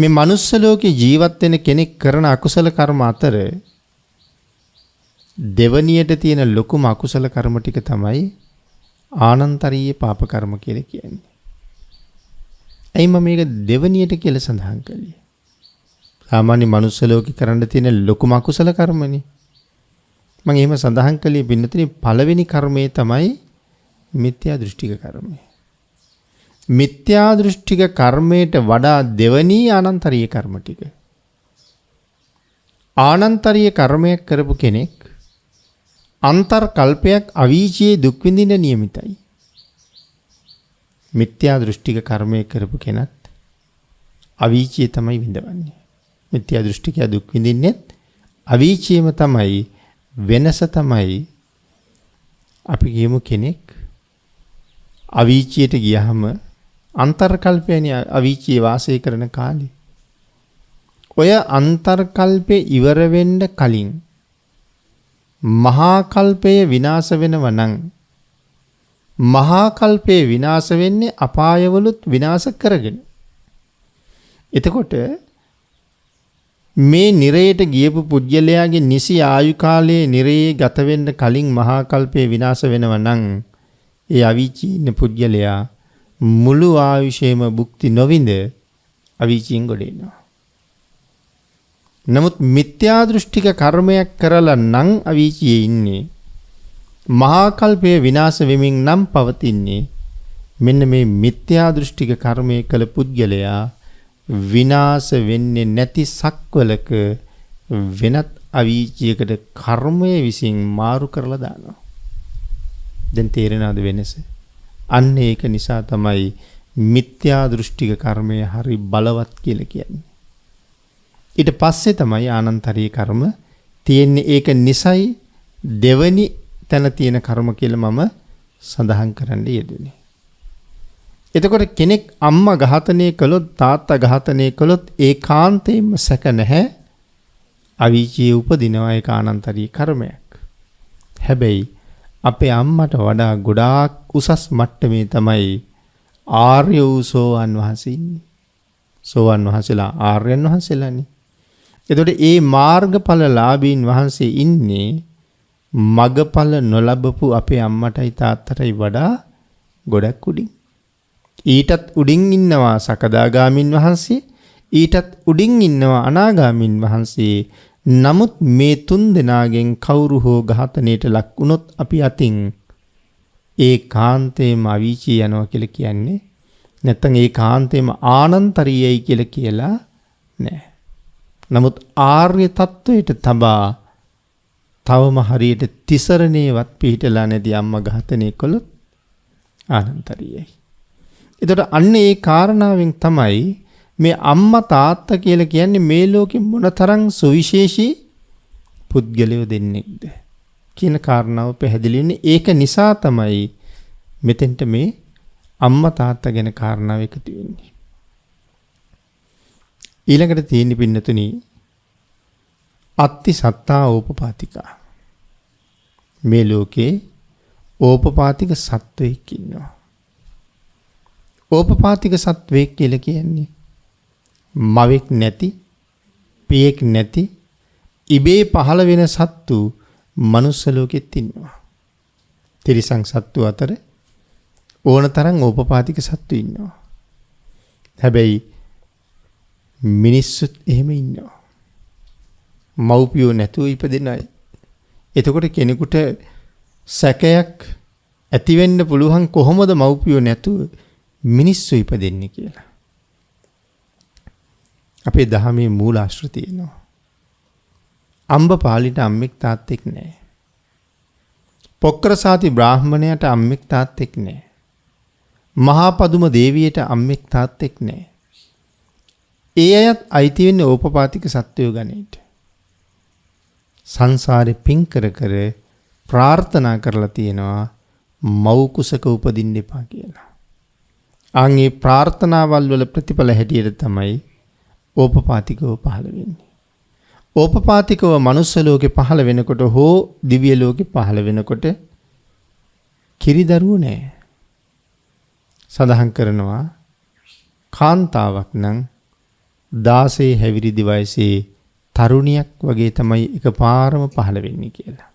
මේ manuss ලෝකේ ජීවත් වෙන කෙනෙක් කරන අකුසල කර්ම අතර දෙවනියට තියෙන ලොකුම අකුසල කර්ම ටික තමයි ආනන්තරීය පාප කර්ම කියලා කියන්නේ. ඇයි මම මේක දෙවනියට කියලා සඳහන් කළේ? සාමාන්‍ය මනුස්ස ලෝකේ කරන්න තියෙන ලොකුම අකුසල කර්මනේ. මම එහෙම සඳහන් කළේ බින්නතිනි පළවෙනි කර්මය තමයි මිත්‍යා දෘෂ්ටික කර්මය. මිත්‍යා දෘෂ්ටික කර්මයට වඩා දෙවනී ආනන්තරීය කර්ම ටික. ආනන්තරීය කර්මයක් කරපු කෙනෙක් අන්තර් කල්පයක් අවීචයේ දුක්විඳින නියමිතයි. මිත්‍යා දෘෂ්ටික කර්මය කරපු කෙනත් අවීචයේ තමයි විඳවන්නේ. මිත්‍යා දෘෂ්ටිකයා දුක්විඳින්නෙත් අවීචයම තමයි වෙනස තමයි අපි ගියමු කෙනෙක් අවීචයට ගියහම අන්තර්කල්පයන අවීචයේ වාසය කරන කාලි. ඔය අන්තර්කල්පය ඉවරවෙන්ඩ කලින් මහාකල්පයේ විනාශ වෙනව නම් මහාකල්පයේ විනාශ වෙන්නේ අපායවලුත් විනාශ කරගෙන. එතකොට මේ නිරයට ගියපු පුද්ගලයාගේ නිසි ආයු කාලයේ නිරයේ ගත වෙන්න කලින් මහාකල්පයේ විනාශ වෙනව නම් ඒ අවීචී ඉන්න පුද්ගලයා මුළු ආයුෂයම භුක්ති නොවිඳ අවීචීන් ගොඩ එනවා. නමුත් මිත්‍යා දෘෂ්ටික කර්මයක් කරලා නම් අවීචියේ ඉන්නේ. මහා කල්පය විනාශ වෙමින් නම් පවතින්නේ. මෙන්න මේ මිත්‍යා දෘෂ්ටික කර්මය කළ පුද්ගලයා විනාශ වෙන්නේ නැති සක්වලක වෙනත් අවීචියකට කර්මය විසින් මාරු කරලා දානවා. දැන් තේරෙනවද වෙනස? අන්න ඒක නිසා තමයි මිත්‍යා දෘෂ්ටික කර්මය හරි බලවත් කියලා කියන්නේ. ඊට පස්සේ තමයි ආනන්තරී කර්ම තියෙන්නේ ඒක නිසයි දෙවනි තැන තියෙන කර්ම කියලා මම සඳහන් කරන්න යෙදුනේ. එතකොට කෙනෙක් අම්මා ඝාතනය කළොත් තාත්තා ඝාතනය කළොත් ඒකාන්තයෙන්ම සැක නැහැ. අවීචී උපදිනවා ඒක ආනන්තරී කර්මයක්. හැබැයි අපේ අම්මට වඩා ගොඩාක් උසස් මට්ටමේ තමයි ආර්ය වූ සෝවන් වහන්සේ ඉන්නේ. සෝවන් වහන්සේලා ආර්යයන් වහන්සේලානේ. එතොට ඒ මාර්ගඵල ලාබීන් වහන්සේ ඉන්නේ මගඵල නොලබපු අපේ අම්මටයි තාත්තටයි වඩා ගොඩක් උඩින්. ඊටත් උඩින් ඉන්නවා සකදාගාමින් වහන්සේ ඊටත් උඩින් ඉන්නවා අනාගාමින් වහන්සේ නමුත් මේ තුන් දෙනාගෙන් කවුරු හෝ ඝාතනයට ලක් වුණොත් අපි අතින් ඒ කාන්තේම අවීචී යනවා කියලා කියන්නේ නැත්තම් ඒ කාන්තේම ආනන්තරියයි කියලා කියලා නෑ නමුත් ආර්ය තත්වයට තබා තවම හරියට තිසරණේවත් පිහිටලා නැති අම්මා ඝාතනය කළොත් ආනන්තරියයි. එතකොට අන්න ඒ කාරණාවෙන් තමයි මේ අම්මා තාත්තා කියලා කියන්නේ මේ ලෝකෙ මොනතරම් සුවිශේෂී පුද්ගලයෝ දෙන්නෙක්ද කියන කාරණාව පැහැදිලි වෙන්නේ ඒක නිසා තමයි මෙතෙන්ට මේ අම්මා තාත්තා ගැන කාරණාව එකතු වෙන්නේ. ඊළඟට තියෙන පින්නතුනි අත්ති සත්තා ඕපපාතිකා මේ ලෝකේ ඕපපාතික සත්වයෙක් ඉන්නවා ඕපපාතික සත්වයෙක් කියලා කියන්නේ මවෙක් නැති පියෙක් නැති ඉබේ පහළ වෙන සත්තු මනුස්ස ලෝකෙත් ඉන්නවා තිරිසං සත්තු අතර ඕන තරම් ඕපපාතික සත්තු ඉන්නවා හැබැයි මිනිස්සුත් එහෙම ඉන්නවා. මව්පියෝ නැතුව ඉපදෙන අය. එතකොට කෙනෙකුට සැකයක් ඇති වෙන්න පුළුවන් කොහොමද මව්පියෝ නැතුව මිනිස්සු ඉපදෙන්නේ කියලා. අපේ දහමේ මූලාශ්‍ර තියෙනවා. අම්බ පාලිට අම්මෙක් තාත්තෙක් නෑ. පොක්කරසාති බ්‍රාහ්මණයට අම්මෙක් තාත්තෙක් නෑ. මහාපදුම දේවියට අම්මෙක් තාත්තෙක් නෑ. ඒ අයත් අයිතිවෙන්න ඕපපාතික සත්වයෝ ගනයට. සංසාරය පින්කර කර ප්‍රාර්ථනා කරලා තියෙනවා මවකුසක උපදින්න එපා කියලා. අගේ ප්‍රාර්ථනාවල් වල ප්‍රතිඵල හැටියට තමයි ඕපපාතිකව පහළ වෙන්නේ. ඕපපාතිකව මනුස්සලෝකෙ පහළ වෙනකොට හෝ දිවියලෝකෙ පහළ වෙනකොට කිරිදරුව නෑ. සඳහන් කරනවා කාන්තාවක් නං දාසේ හැවිරිදි වයසේ තරුණියක් වගේ තමයි එක පාරම පහළ වෙන්නේ කියලා.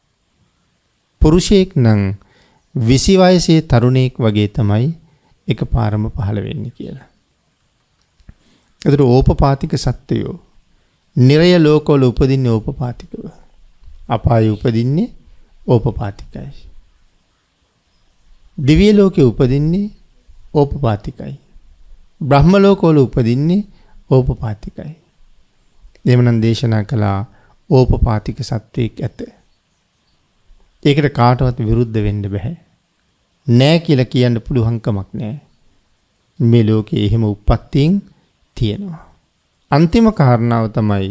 පුරුෂයෙක් නං විසිවයසේ තරුණයෙක් වගේ තමයි එක පාරම පහළ වෙන්න කියලා. එතට ඕපපාතික සත්‍යයෝ නිරය ලෝකෝල උපදින්න ඕපපාතිකව. අපාය උපදින්නේ ඕපපාතිකයි. දිවිය ලෝකෙ උපදින්නේ ඕපපාතිකයි. බ්‍රහ්ම ලෝකෝල උපදින්නේ ඕපපාතිකයි. දෙමනන් දේශනා කළා ඕපපාතික සත්වයෙක් ඇත. ඒකට කාටවත් විරුද්ධ වෙන්න බැහැ. නෑ කියලා කියන්න පුළුවන්කමක් නෑ. මේ ලෝකයේ එහෙම උප්පත්තියෙන් තියෙනවා. අන්තිම කාරණාව තමයි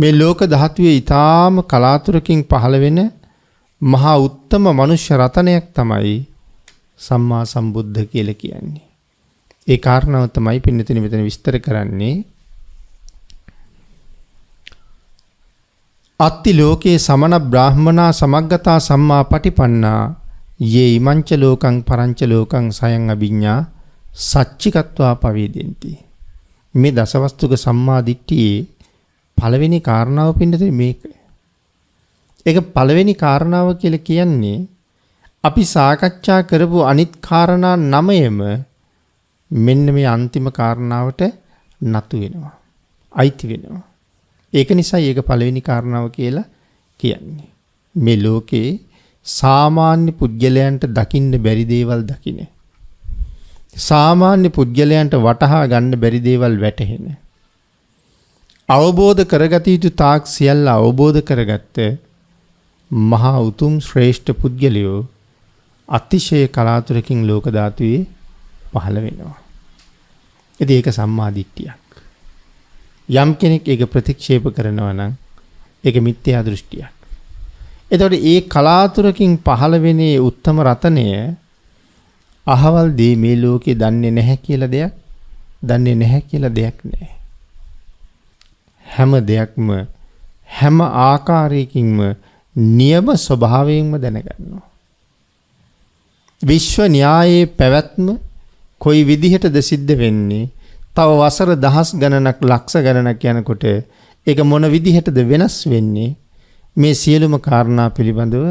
මේ ලෝක දහතුවේ ඉතාම කලාතුරකින් පහළ වෙන මහා උත්තම මනුෂ්‍ය රතනයක් තමයි සම්මා සම්බුද්ධ කියල කියන්නේ. ඒ කාරණාව තමයි පින්නතින මෙතන විස්තර කරන්නේ අත්ති ලෝකයේ සමන බ්‍රාහ්මනා සමග්ගතා සම්මා පටිපන්නා යේ ඉමංච ලෝකං පරංච ලෝකං සයං අභිඤ්ඤා සච්චිකත්වා පවේදෙන්ති මේ දසවස්තුක සම්මා දිට්ඨියේ පළවෙනි කාරණාව පින්නතින මේක ඒක පළවෙනි කාරණාව කියලා කියන්නේ අපි සාකච්ඡා කරපු අනිත් කාරණා නමයම මෙන්න මේ අන්තිම කාරණාවට නතු වෙනවා. අයිති වෙනවා. ඒක නිසා ඒක පළවෙනි කාරණාව කියලා කියන්නේ. මේ ලෝකේ සාමාන්‍ය පුද්ගලයන්ට දකින්න බැරි දේවල් දකින්නේ. සාමාන්‍ය පුද්ගලයන්ට වටහා ගන්න බැරි දේවල් වැටහෙන. අවබෝධ කරගත යුතු තාක් සියල්ල අවබෝධ කරගත්ත මහා උතුම් ශ්‍රේෂ්ඨ පුද්ගලයෝ අතිශය කලාතුරකින් ලෝකධාතුවේ පහළ වෙනවා. ඉතින් ඒක සම්මාදිට්ඨියක්. යම් කෙනෙක් ඒක ප්‍රතික්ෂේප කරනවා නම් ඒක මිත්‍යා දෘෂ්ටියක්. එතකොට ඒ කලාතුරකින් පහළ වෙන ඒ උත්තම රතනය අහවල් දී මේ ලෝකේ දන්නේ නැහැ කියලා දෙයක් දන්නේ නැහැ කියලා දෙයක් නැහැ. හැම දෙයක්ම හැම ආකාරයකින්ම නියම ස්වභාවයෙන්ම දැනගන්නවා. විශ්ව න්‍යායේ පැවැත්ම කොයි විදිහටද සිද්ධ වෙන්නේ තව වසර දහස් ගණනක් ලක්ෂ ගණනක් යනකොට ඒක මොන විදිහටද වෙනස් වෙන්නේ මේ සියලුම කාරණා පිළිබඳව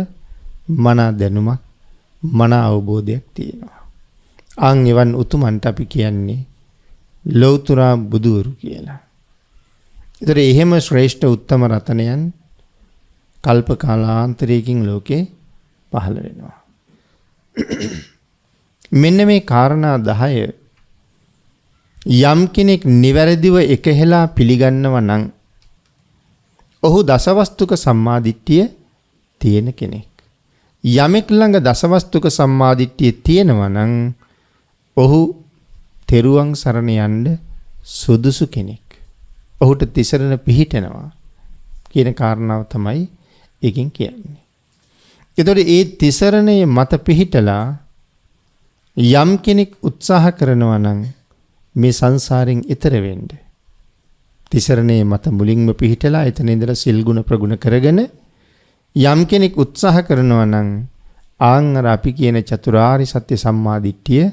මනා දැනුමක් මනා අවබෝධයක් තියෙනවා. අං එවන් උතුමන්ට අපි කියන්නේ ලෞතුරා බුදුවරු කියලා. එතට එහෙම ශ්‍රේෂ්ඨ උත්තම රතනයන් කල්ප කාලාන්තරයකින් ලෝකේ පහළ වෙනවා. මෙන්න මේ කාරණා 10 යම් කෙනෙක් නිවැරදිව එකහෙලා පිළිගන්නව නම් ඔහු දසවස්තුක සම්මාදිට්ඨිය තියෙන කෙනෙක්. යමෙක් ළඟ දසවස්තුක සම්මාදිට්ඨිය තියෙනවා නම් ඔහු තෙරුවන් සරණ යන්න සුදුසු කෙනෙක්. ඔහුට තිසරණ පිහිටනවා කියන කාරණාව තමයි එකින් කියන්නේ. එතකොට ඒ තිසරණයේ මත පිහිටලා යම් කෙනෙක් උත්සාහ කරනවා නම් මේ සංසාරෙන් එතර වෙන්න. තිසරණේ මත මුලින්ම පිහිටලා එතන ඉඳලා සිල් ගුණ ප්‍රගුණ කරගෙන යම් කෙනෙක් උත්සාහ කරනවා නම් ආන් අර අපි කියන චතුරාරි සත්‍ය සම්මාදිට්ඨිය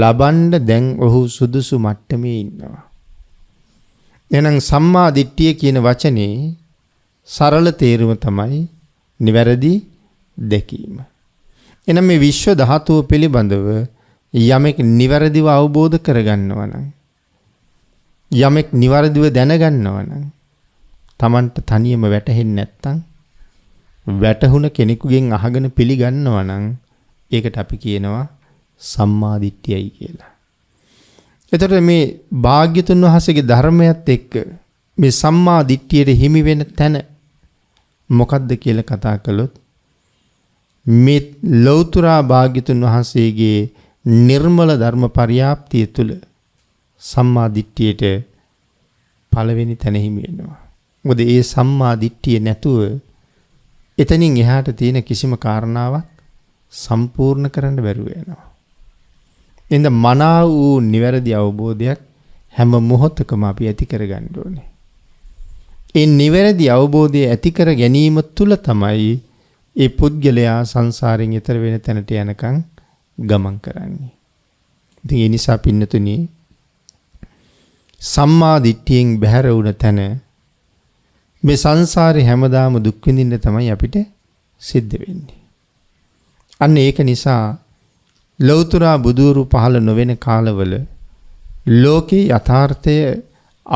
ලබන්න දැන් ඔහු සුදුසු මට්ටමේ ඉන්නවා. එහෙනම් සම්මාදිට්ඨිය කියන වචනේ සරල තේරුම තමයි නිවැරදි දැකීම. එනම් මේ විශ්ව ධාතුව පිළිබඳව යමෙක් නිවැරදිව අවබෝධ කරගන්නවා නම් යමෙක් නිවැරදිව දැනගන්නවා නම් Tamanට තනියම වැටහෙන්නේ නැත්තම් වැටහුණ කෙනෙකුගෙන් අහගෙන පිළිගන්නවා නම් ඒකට අපි කියනවා සම්මාදිට්ඨියයි කියලා. එතකොට මේ භාග්‍යතුන් වහන්සේගේ ධර්මයත් එක්ක මේ සම්මාදිට්ඨියට හිමි වෙන තැන මොකක්ද කියලා කතා කළොත් මේ ලෞතුරා භාග්‍යතුන් වහන්සේගේ නිර්මල ධර්ම පරියාප්තිය තුළ සම්මා දිට්ඨියට පළවෙනි තැන හිමි වෙනවා. මොකද ඒ සම්මා දිට්ඨිය නැතුව එතනින් එහාට තියෙන කිසිම කාරණාවක් සම්පූර්ණ කරන්න බැරුව යනවා. එඳ මනා වූ නිවැරදි අවබෝධයක් හැම මොහොතකම අපි ඇති කරගන්න ඕනේ. ඒ නිවැරදි අවබෝධය ඇති කර ගැනීම තුල තමයි ඒ පුද්ගලයා සංසාරයෙන් එතර වෙන තැනට යනකම් ගමන් කරන්නේ. ඉතින් ඒ නිසා පින්නතුනි සම්මා දිට්ඨියෙන් බැහැර වුණ තැන මේ සංසාරේ හැමදාම දුක් විඳින්න තමයි අපිට සිද්ධ වෙන්නේ. අන්න ඒක නිසා ලෞතුරා බුදුරු පහළ නොවන කාලවල ලෝකේ යථාර්ථය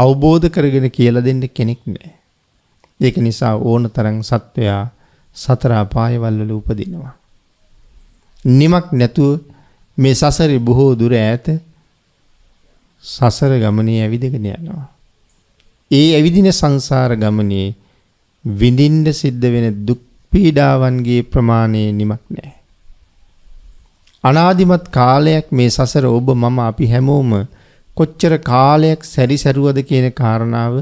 අවබෝධ කරගෙන කියලා දෙන්න කෙනෙක් නැහැ. ඒක නිසා ඕන තරම් සත්වයා සතර අපායවල්වල උපදිනවා. නිමක් නැතුව මේ සසරි බොහෝ දුර ඇත සසර ගමනේ ඇවිදගෙන යනවා. ඒ ඇවිදින සංසාර ගමනේ විඳින්ඩ සිද්ධ වෙන දුක් පීඩාවන්ගේ ප්‍රමාණය නිමක් නෑ. අනාදිමත් කාලයක් මේ සසර ඔබ මම අපි හැමෝම කොච්චර කාලයක් සැරිසැරුවද කියන කාරණාව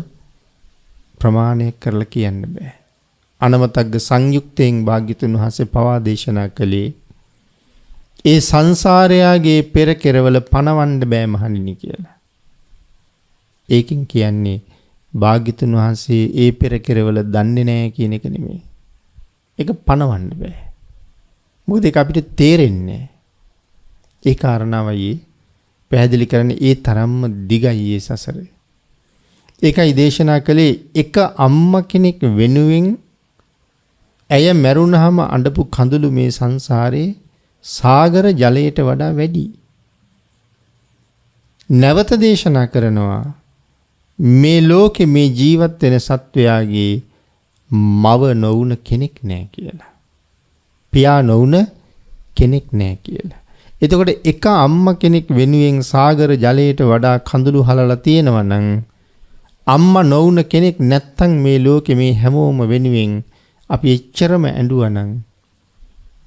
ප්‍රමාණයක් කරලා කියන්න බෑ. අනවතග්ග සංයුක්තයෙන් භාග්‍යතුන් වහන්සේ පවා දේශනා කළේ ඒ සංසාරයාගේ පෙර කෙරවල පණවන්න බෑ මහණෙනි කියලා. ඒකෙන් කියන්නේ භාග්‍යතුන් වහන්සේ ඒ පෙර කෙරවල දන්නේ නැහැ කියන එක නෙමෙයි. ඒක පණවන්න බෑ. මොකද ඒක අපිට තේරෙන්නේ ඒ කාරණාවයි පැහැදිලි කරන්නේ ඒ තරම්ම දිගයි ඒ සසරේ. ඒකයි දේශනා කළේ එක අම්මා කෙනෙක් වෙනුවෙන් ඇය මැරුණහම අඬපු කඳුළු මේ සංසාරේ සාගර ජලයට වඩා වැඩි. නැවත දේශනා කරනවා මේ ලෝකෙ මේ ජීවත් වෙන සත්වයාගේ මව නොවුන කෙනෙක් නෑ කියලා. පියා නොවුන කෙනෙක් නෑ කියලා. එතකොට එක අම්ම කෙනෙක් වෙනුවෙන් සාගර ජලයට වඩා කඳුළු හලලා තියෙනවා නම් අම්මා නොවුන කෙනෙක් නැත්තම් මේ ලෝකෙ මේ හැමෝම වෙනුවෙන් අපි එච්චරම ඇඬුවනම්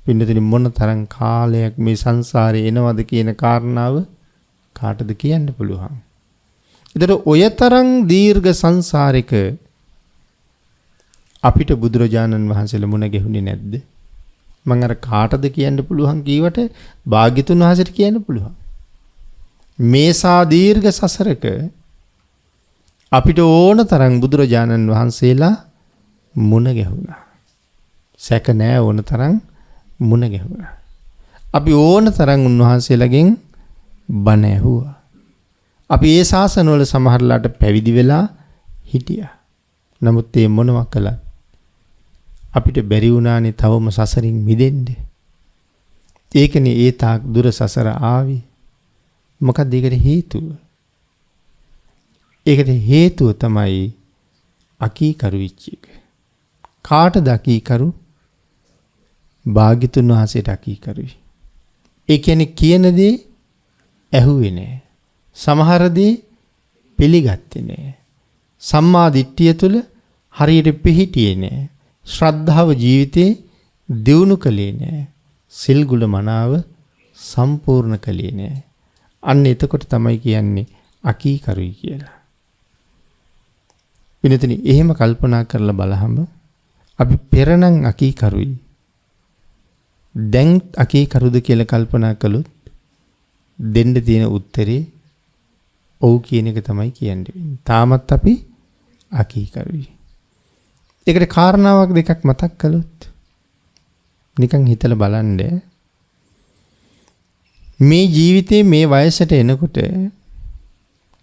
පින්නතුනි මොන තරම් කාලයක් මේ සංසාරේ එනවද කියන කාරණාව කාටද කියන්න පුළුවන්. ඒතර ඔය තරම් දීර්ඝ සංසාරික අපිට බුදුරජාණන් වහන්සේලා මුණ ගැහුනේ නැද්ද? මම අර කාටද කියන්න පුළුවන් කීවට භාග්‍යතුන් වහන්සේට කියන්න පුළුවන්. මේසා දීර්ඝ සසරක අපිට ඕන තරම් බුදුරජාණන් වහන්සේලා මුණ ගැහුණා. සැක නෑ ඕන තරම් මුණ ගැහුවා. අපි ඕන තරම් උන්වහන්සේලාගෙන් බණ ඇහුවා. අපි ඒ ශාසනවල සමහරලාට පැවිදි වෙලා හිටියා. නමුත් ඒ මොනවා කළා අපිට බැරි වුණානේ තවම සසරින් මිදෙන්න. ඒකනේ ඒ තාක් දුර සසර ආවේ. මොකක්ද ඒකට හේතුව? ඒකට හේතුව තමයි අකීකරු වෙච්ච එක. කාටද අකීකරු? භාගිතුන් වහන්සේ රකී කරුයි. ඒ කියන්නේ කියන දේ ඇහුවේ නෑ. සමහර දේ පිළිගත්තේ නෑ. සම්මා දිට්ඨිය තුල හරියට පිහිටියේ නෑ. ශ්‍රද්ධාව ජීවිතේ දියුණු කළේ නෑ. සිල්ගුණ මනාව සම්පූර්ණ කළේ නෑ. අන්න එතකොට තමයි කියන්නේ අකීකරුයි කියලා. විනතිනි එහෙම කල්පනා කරලා බලහම අපි පෙරණං අකීකරුයි දැන් අකේ කරුද කියලා කල්පනා කළොත් දෙන්න තියෙන උත්තරේ ඔව් කියන එක තමයි කියන්න තාමත් අපි අකීකරුයි. ඒකට කාරණාවක් දෙකක් මතක් කළොත් නිකන් හිතලා බලන්න මේ ජීවිතේ මේ වයසට එනකොට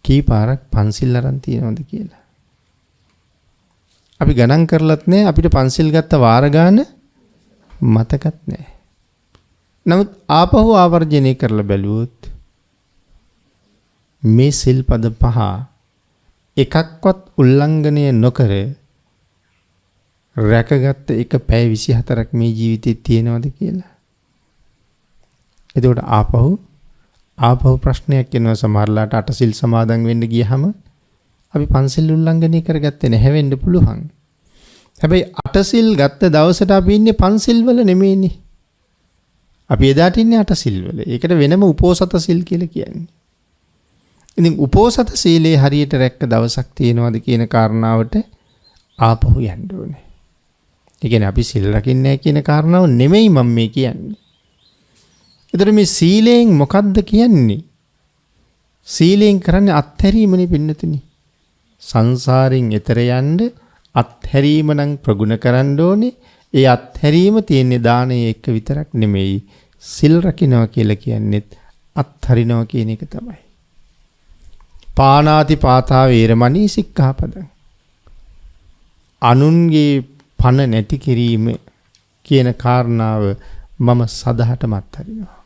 කී පාරක් පන්සිල් අරන් තියනවද කියලා. අපි ගණන් කරලත් නෑ අපිට පන්සිල් ගත්ත වාර ගාන මතකත් නෑ. නමුත් ආපහු ආවර්ජනය කරලා බැලුවොත් මේ සිල්පද පහ එකක්වත් උල්ලංඝනය නොකර රැකගත්ත එක පැය 24ක් මේ ජීවිතේ තියෙනවද කියලා. එතකොට ආපහු ආපහු ප්‍රශ්නයක් එනවා සමහරලාට අටසිල් සමාදන් වෙන්න ගියහම අපි පන්සිල් උල්ලංඝනය කරගත්තේ නැහැ වෙන්න පුළුවන්. හැබැයි අටසිල් ගත්ත දවසට අපි ඉන්නේ පන්සිල් වල නෙමෙයිනේ. අපි එදාට ඉන්නේ අට සිල්වල. ඒකට වෙනම උපෝසත සිල් කියලා කියන්නේ. ඉතින් උපෝසත සීලේ හරියට රැක්ක දවසක් තියෙනවද කියන කාරණාවට ආපහු යන්න ඕනේ. ඒ කියන්නේ අපි සිල් රකින්නේ කියන කාරණාව නෙමෙයි මම මේ කියන්නේ. ඒතර මේ සීලයෙන් මොකද්ද කියන්නේ? සීලයෙන් කරන්නේ අත්හැරීමනේ පින්නතුනි. සංසාරයෙන් එතර යන්න අත්හැරීම නම් ප්‍රගුණ කරන්න ඕනේ. ඒ අත්හැරීම තියෙන්නේ දානයේ එක විතරක් නෙමෙයි. සිල් රකින්නවා කියලා කියන්නේත් අත්හරිනවා කියන එක තමයි. පානාති පාතා වේරමණී සික්ඛාපදං. අනුන්ගේ පණ නැති කිරීම කියන කාරණාව මම සදහටමත් හරිනවා.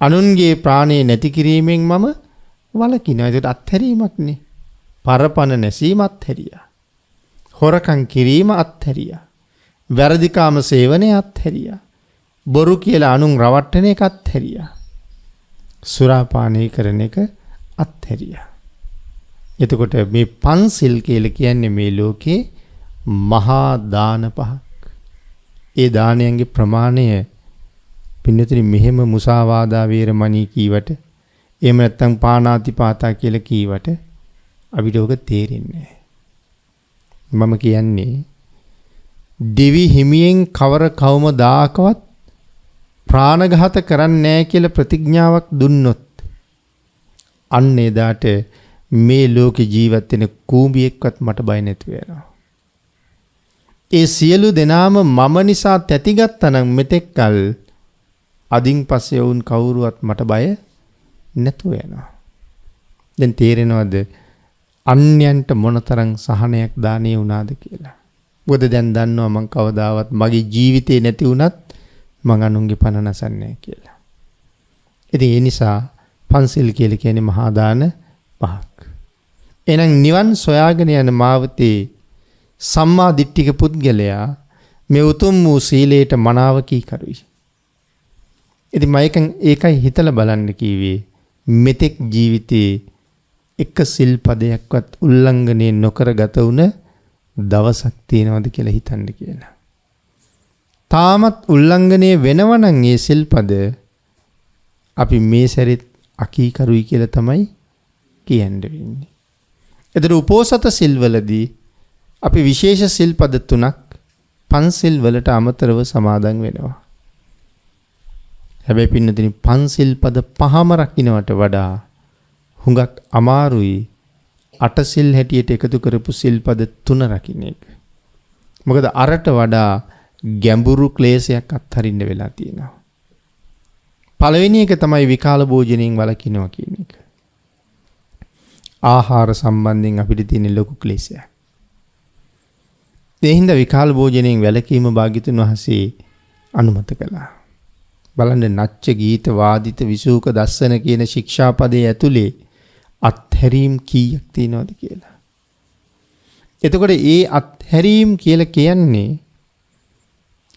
අනුන්ගේ ප්‍රාණය නැති කිරීමෙන් මම වලකිනවා. ඒකට අත්හැරීමක්නේ. පරපණ නැසීම අත්හැරියා. හොරකම් කිරීම අත්හැරියා. වැරදිකාම සේවනය අත්හැරියා. බොරු කියලා අනුන් රවට්ටන එක අත්හැරියා. සුරාපානය කරන එක අත්හැරියා. එතකොට මේ පන්සිල් කියල කියන්නේ මේ ලෝකේ මහා දාන පහක්. ඒ දානයන්ගේ ප්‍රමාණය පින්නතිරි මෙහෙම මුසාවාදා වේරමණී කීවට එහෙම නැත්නම් පාණාතිපාතා කියලා කීවට අපිට ඕක තේරෙන්නේ නැහැ. මම කියන්නේ දෙවි හිමියෙන් කවර කවමදාකවත් ප්‍රාණඝාත කරන්නේ නැහැ කියලා ප්‍රතිඥාවක් දුන්නොත් අන්න එදාට මේ ලෝකේ ජීවත් වෙන කූඹියෙක්වත් මට බය නැති වෙනවා. ඒ සියලු දෙනාම මම නිසා තැතිගත්තනම් මෙතෙක්කල් අදින් පස්සේ වුන් කවුරුවත් මට බය නැතුව යනවා. දැන් තේරෙනවද අන්‍යයන්ට මොනතරම් සහනයක් දානේ වුණාද කියලා. මොකද දැන් දන්නවා මං කවදාවත් මගේ ජීවිතේ නැති වුණත් මං අනුන්ගේ පණ නසන්නේ කියලා. ඉතින් ඒ නිසා පන්සිල් කියලා කියන්නේ මහා දාන පහක්. එහෙනම් නිවන් සොයාගෙන යන මාවතේ සම්මා දිට්ඨික පුද්ගලයා මේ උතුම් වූ සීලයට මනාව කීකරුයි. ඉතින් මම ඒකයි හිතලා බලන්න කීවේ මෙතෙක් ජීවිතේ එක සිල් පදයක්වත් උල්ලංඝනය නොකර ගත වුණ දවසක් තියෙනවද කියලා හිතන්න කියලා. තාමත් උල්ලංඝනය වෙනවනම් ඒ සිල්පද අපි මේ සැරෙත් අකීකරුයි කියලා තමයි කියන්න වෙන්නේ. එතන උපෝසත සිල්වලදී අපි විශේෂ සිල්පද තුනක් පන්සිල් වලට අමතරව සමාදන් වෙනවා. හැබැයි පින්නතින පන්සිල්පද පහම රකින්නවට වඩා හුඟක් අමාරුයි අටසිල් හැටියට එකතු කරපු සිල්පද තුන රකින්න එක. මොකද අරට වඩා ගැඹුරු ක්ලේශයක් අත්හරින්න වෙලා තියෙනවා. පළවෙනි එක තමයි විකාල භෝජනයෙන් වලකිනවා කියන එක. ආහාර සම්බන්ධයෙන් අපිට තියෙන ලොකු ක්ලේශයක්. ඒ හින්දා විකාල භෝජනයෙන් වැළකීම භාග්‍යතුන් වහන්සේ අනුමත කළා. බලන්න නච්ච ගීත වාදිත විසූක දස්සන කියන ශික්ෂාපදයේ ඇතුලේ අත්හැරීම් කීයක් තියෙනවද කියලා. එතකොට ඒ අත්හැරීම් කියලා කියන්නේ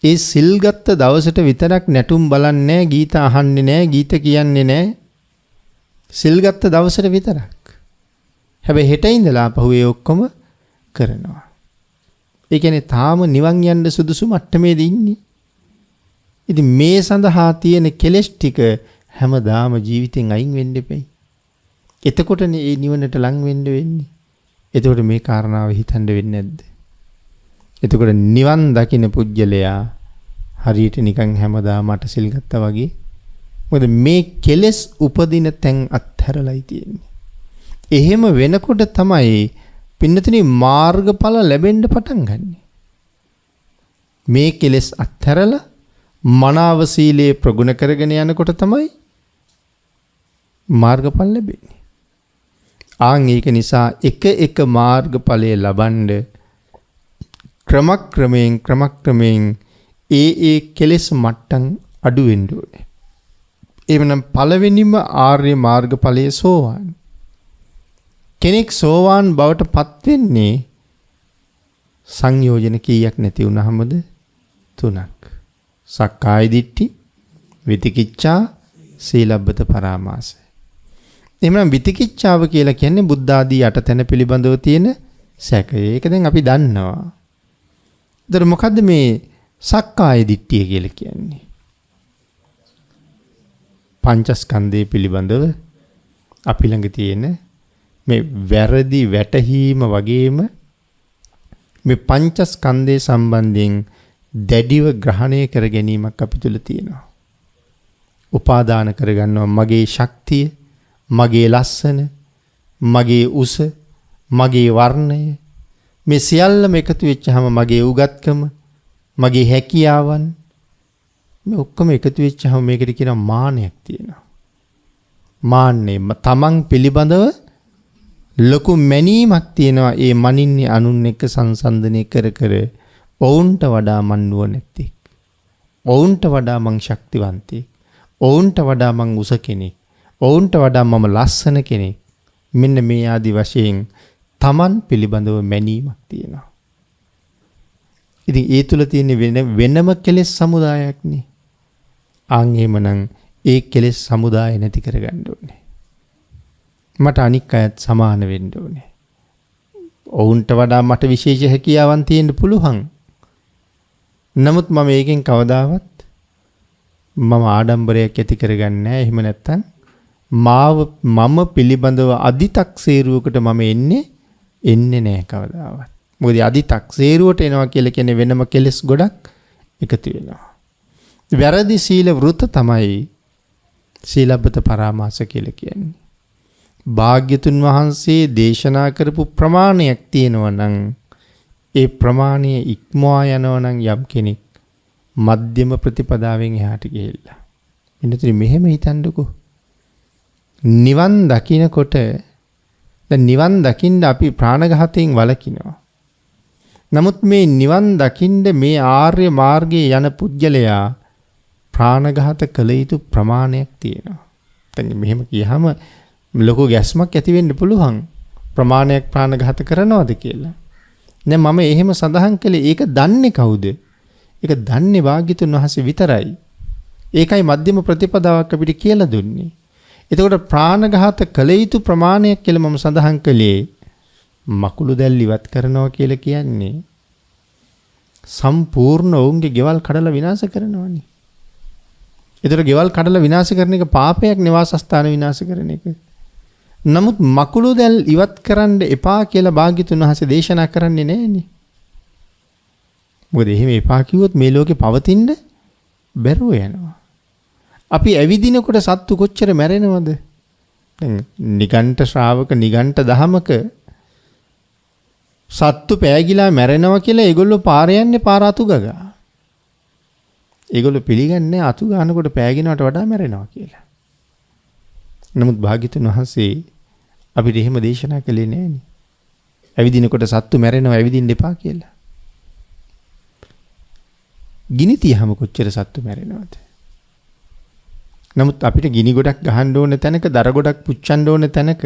ඒ සිල් ගත්ත දවසට විතරක් නැටුම් බලන්නේ නැහැ, ගීත අහන්නේ නැහැ, ගීත කියන්නේ නැහැ. සිල් ගත්ත දවසට විතරක්. හැබැයි හෙට ඉඳලා පහු ඒ ඔක්කොම කරනවා. ඒ කියන්නේ තාම නිවන් යන්න සුදුසු මට්ටමේදී ඉන්නේ. ඉතින් මේ සඳහා තියෙන කෙලෙස් ටික හැමදාම ජීවිතෙන් අයින් වෙන්න දෙපෙයි. එතකොටනේ මේ නිවනට ලං වෙන්න වෙන්නේ. එතකොට මේ කාරණාව හිතන්න වෙන්නේ නැද්ද? එතකොට නිවන් දකින පුජ්‍යලයා හරියට නිකන් හැමදාම මට සිල් ගත්තා වගේ. මොකද මේ කෙලෙස් උපදින තැන් අත්හැරලායි තියෙන්නේ. එහෙම වෙනකොට තමයි පින්නතිනේ මාර්ගඵල ලැබෙන්න පටන් ගන්නෙ. මේ කෙලෙස් අත්හැරලා මනාව සීලයේ ප්‍රගුණ කරගෙන යනකොට තමයි මාර්ගඵල ලැබෙන්නේ. ආන් ඒක නිසා එක එක මාර්ගඵලයේ ලබනද ක්‍රමක්‍රමයෙන් ක්‍රමක්‍රමයෙන් ඒ ඒ කෙලෙස් මට්ටම් අඩු වෙන්න ඕනේ. එවනම් පළවෙනිම ආර්ය මාර්ගඵලයේ සෝවාන්. කෙනෙක් සෝවාන් බවට පත් වෙන්නේ සංයෝජන කීයක් නැති වුණහමද? තුනක්. සක්කාය දිට්ඨි, විතිකිච්ඡා, සීලබ්බත පරාමාසය. එහෙනම් විතිකිච්ඡාව කියලා කියන්නේ බුද්ධ ආදී යටතැන පිළිබඳව තියෙන සැකය. ඒක දැන් අපි දන්නවා. ඒතර මොකද්ද මේ සක්කාය දිට්ඨිය කියලා කියන්නේ? පංචස්කන්ධය පිළිබඳව අපි ළඟ තියෙන මේ වැරදි වැටහීම වගේම මේ පංචස්කන්ධය සම්බන්ධයෙන් දැඩිව ග්‍රහණය කර ගැනීමක් අපි තුල තියෙනවා. උපාදාන කරගන්නවා මගේ ශක්තිය මගේ ලස්සන මගේ උස මගේ වර්ණය මේ සියල්ලම එකතු වෙච්ච හම මගේ උගත්කම මගේ හැකියාවන් මේ ඔක්කොම එකතු වෙච්ච හම මේකට කියන මානයක් තියෙනවා. මාන්‍යම තමන් පිළිබඳව ලොකු මැනීමක් තියෙනවා ඒ මනින්නේ අනුන් එක සංසන්ධනය කර කර ඔවුන්ට වඩා මන් නුවණැත්තෙක්. ඔවුන්ට වඩා මං ශක්තිවන්තයෙක්. ඔවුන්ට වඩා මං උස කෙනෙක්. ඔවුන්ට වඩා මම ලස්සන කෙනෙක් මෙන්න මේ ආදි වශයෙන් තමන් පිළිබඳව මැනීමක් තියෙනවා. ඉතින් ඒ තුළ තියෙන වෙන වෙනම කෙලෙස් සමුදායක්නේ. ආන් එහෙමනම් ඒ කෙලෙස් සමුදාය නැති කරගන්න ඕනේ. මට අනික් අයත් සමාන වෙන්න ඕනේ. ඔවුන්ට වඩා මට විශේෂ හැකියාවන් තියෙන්න පුළුවන්. නමුත් මම ඒකෙන් කවදාවත් මම ආඩම්බරයක් ඇති කරගන්නේ නැහැ. එහෙම නැත්නම් මාව මම පිළිබඳව අධිතක්සේරුවකට මම එන්නේ එන්නේ නෑ කවදාවත්. මොකද අධිතක්සේරුවට එනවා කියලා කියන්නේ වෙනම කෙලෙස් ගොඩක් එකතු වෙනවා. වැරදි සීල වෘත තමයි සීලබ්බත පරාමාස කියලා කියන්නේ. භාග්‍යතුන් වහන්සේ දේශනා කරපු ප්‍රමාණයක් තියෙනවා නම් ඒ ප්‍රමාණය ඉක්මවා යනවා නම් යම් කෙනෙක් මධ්‍යම ප්‍රතිපදාවෙන් එහාට ගිහිල්ලා. එන්නතර මෙහෙම හිතන්නකෝ නිවන් දකිනකොට නිවන් දකිින්ට අපි ප්‍රාණගහතයෙන් වලකිනවා. නමුත් මේ නිවන් දකිින්ට මේ ආර්ය මාර්ගයේ යන පුද්ගලයා ප්‍රාණගහත කළ යුතු ප්‍රමාණයක් තියෙනවා. තැන මෙහෙම කියහම ලොකු ගැස්මක් ඇතිවෙන්න පුළුවන් ප්‍රමාණයක් ප්‍රාණඝාත කරනවද කියලා. නැ මම එහෙම සඳහන් කළේ ඒක දන්නේ කවුද? ඒක දන්නේ වාග්යතුන් වහන්සේ විතරයි. ඒකයි මධ්‍යම ප්‍රතිපදාවක් අපිට කියලා දුන්නේ. එතකොට ප්‍රාණඝාත කළ යුතු ප්‍රමාණයක් කියලා මම සඳහන් කළේ මකුළු දැල් ඉවත් කරනවා කියලා කියන්නේ සම්පූර්ණ ඔවුන්ගේ ගෙවල් කඩලා විනාශ කරනවානේ. ඒතර ගෙවල් කඩලා විනාශ කරන එක පාපයක් නිවාසස්ථාන විනාශ කරන එක. නමුත් මකුළු දැල් ඉවත් කරන්න එපා කියලා භාග්‍යතුන් වහන්සේ දේශනා කරන්නේ නැහනේ. මොකද එහෙම එපා කිව්වොත් මේ ලෝකේ පවතින්න බැරුව යනවා. අපි ඇවිදිනකොට සත්තු කොච්චර මැරෙනවද? දැන් නිගණ්ඨ ශ්‍රාවක නිගණ්ඨ දහමක සත්තු පෑගිලා මැරෙනවා කියලා ඒගොල්ලෝ පාර යන්නේ පාර අතු ගගා. ඒගොල්ලෝ පිළිගන්නේ අතු ගන්නකොට පෑගෙනවට වඩා මැරෙනවා කියලා. නමුත් භාග්‍යතුන් වහන්සේ අපිට එහෙම දේශනා කළේ නෑනේ. ඇවිදිනකොට සත්තු මැරෙනවා ඇවිදින්න එපා කියලා. ගිනි තියහම කොච්චර සත්තු මැරෙනවද? නමුත් අපිට ගිනි ගොඩක් ගහන්න ඕන තැනක, දර ගොඩක් පුච්චන්න ඕන තැනක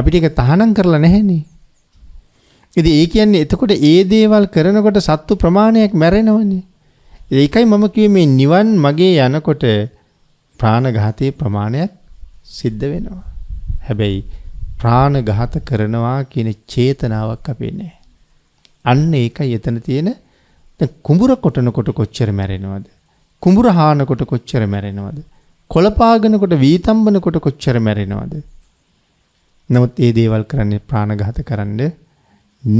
අපිට ඒක තහනම් කරලා නැහැනේ. ඉතින් ඒ කියන්නේ එතකොට ඒ දේවල් කරනකොට සත්තු ප්‍රමාණයක් මැරෙනවනේ. ඒකයි මම කිව්වේ මේ නිවන් මගේ යනකොට ප්‍රාණඝාතයේ ප්‍රමාණයක් සිද්ධ වෙනවා. හැබැයි ප්‍රාණඝාත කරනවා කියන චේතනාවක් අපේ නැහැ. අන්න ඒකයි එතන තියෙන දැන් කුඹුර කොටනකොට කොච්චර මැරෙනවද? කුඹුර හානකොට කොච්චර මැරෙනවද? කොළපාගනකොට වීතම්බනකොට කොච්චර මැරෙනවද? නමුත් මේ දේවල් කරන්නේ ප්‍රාණඝාත කරන්න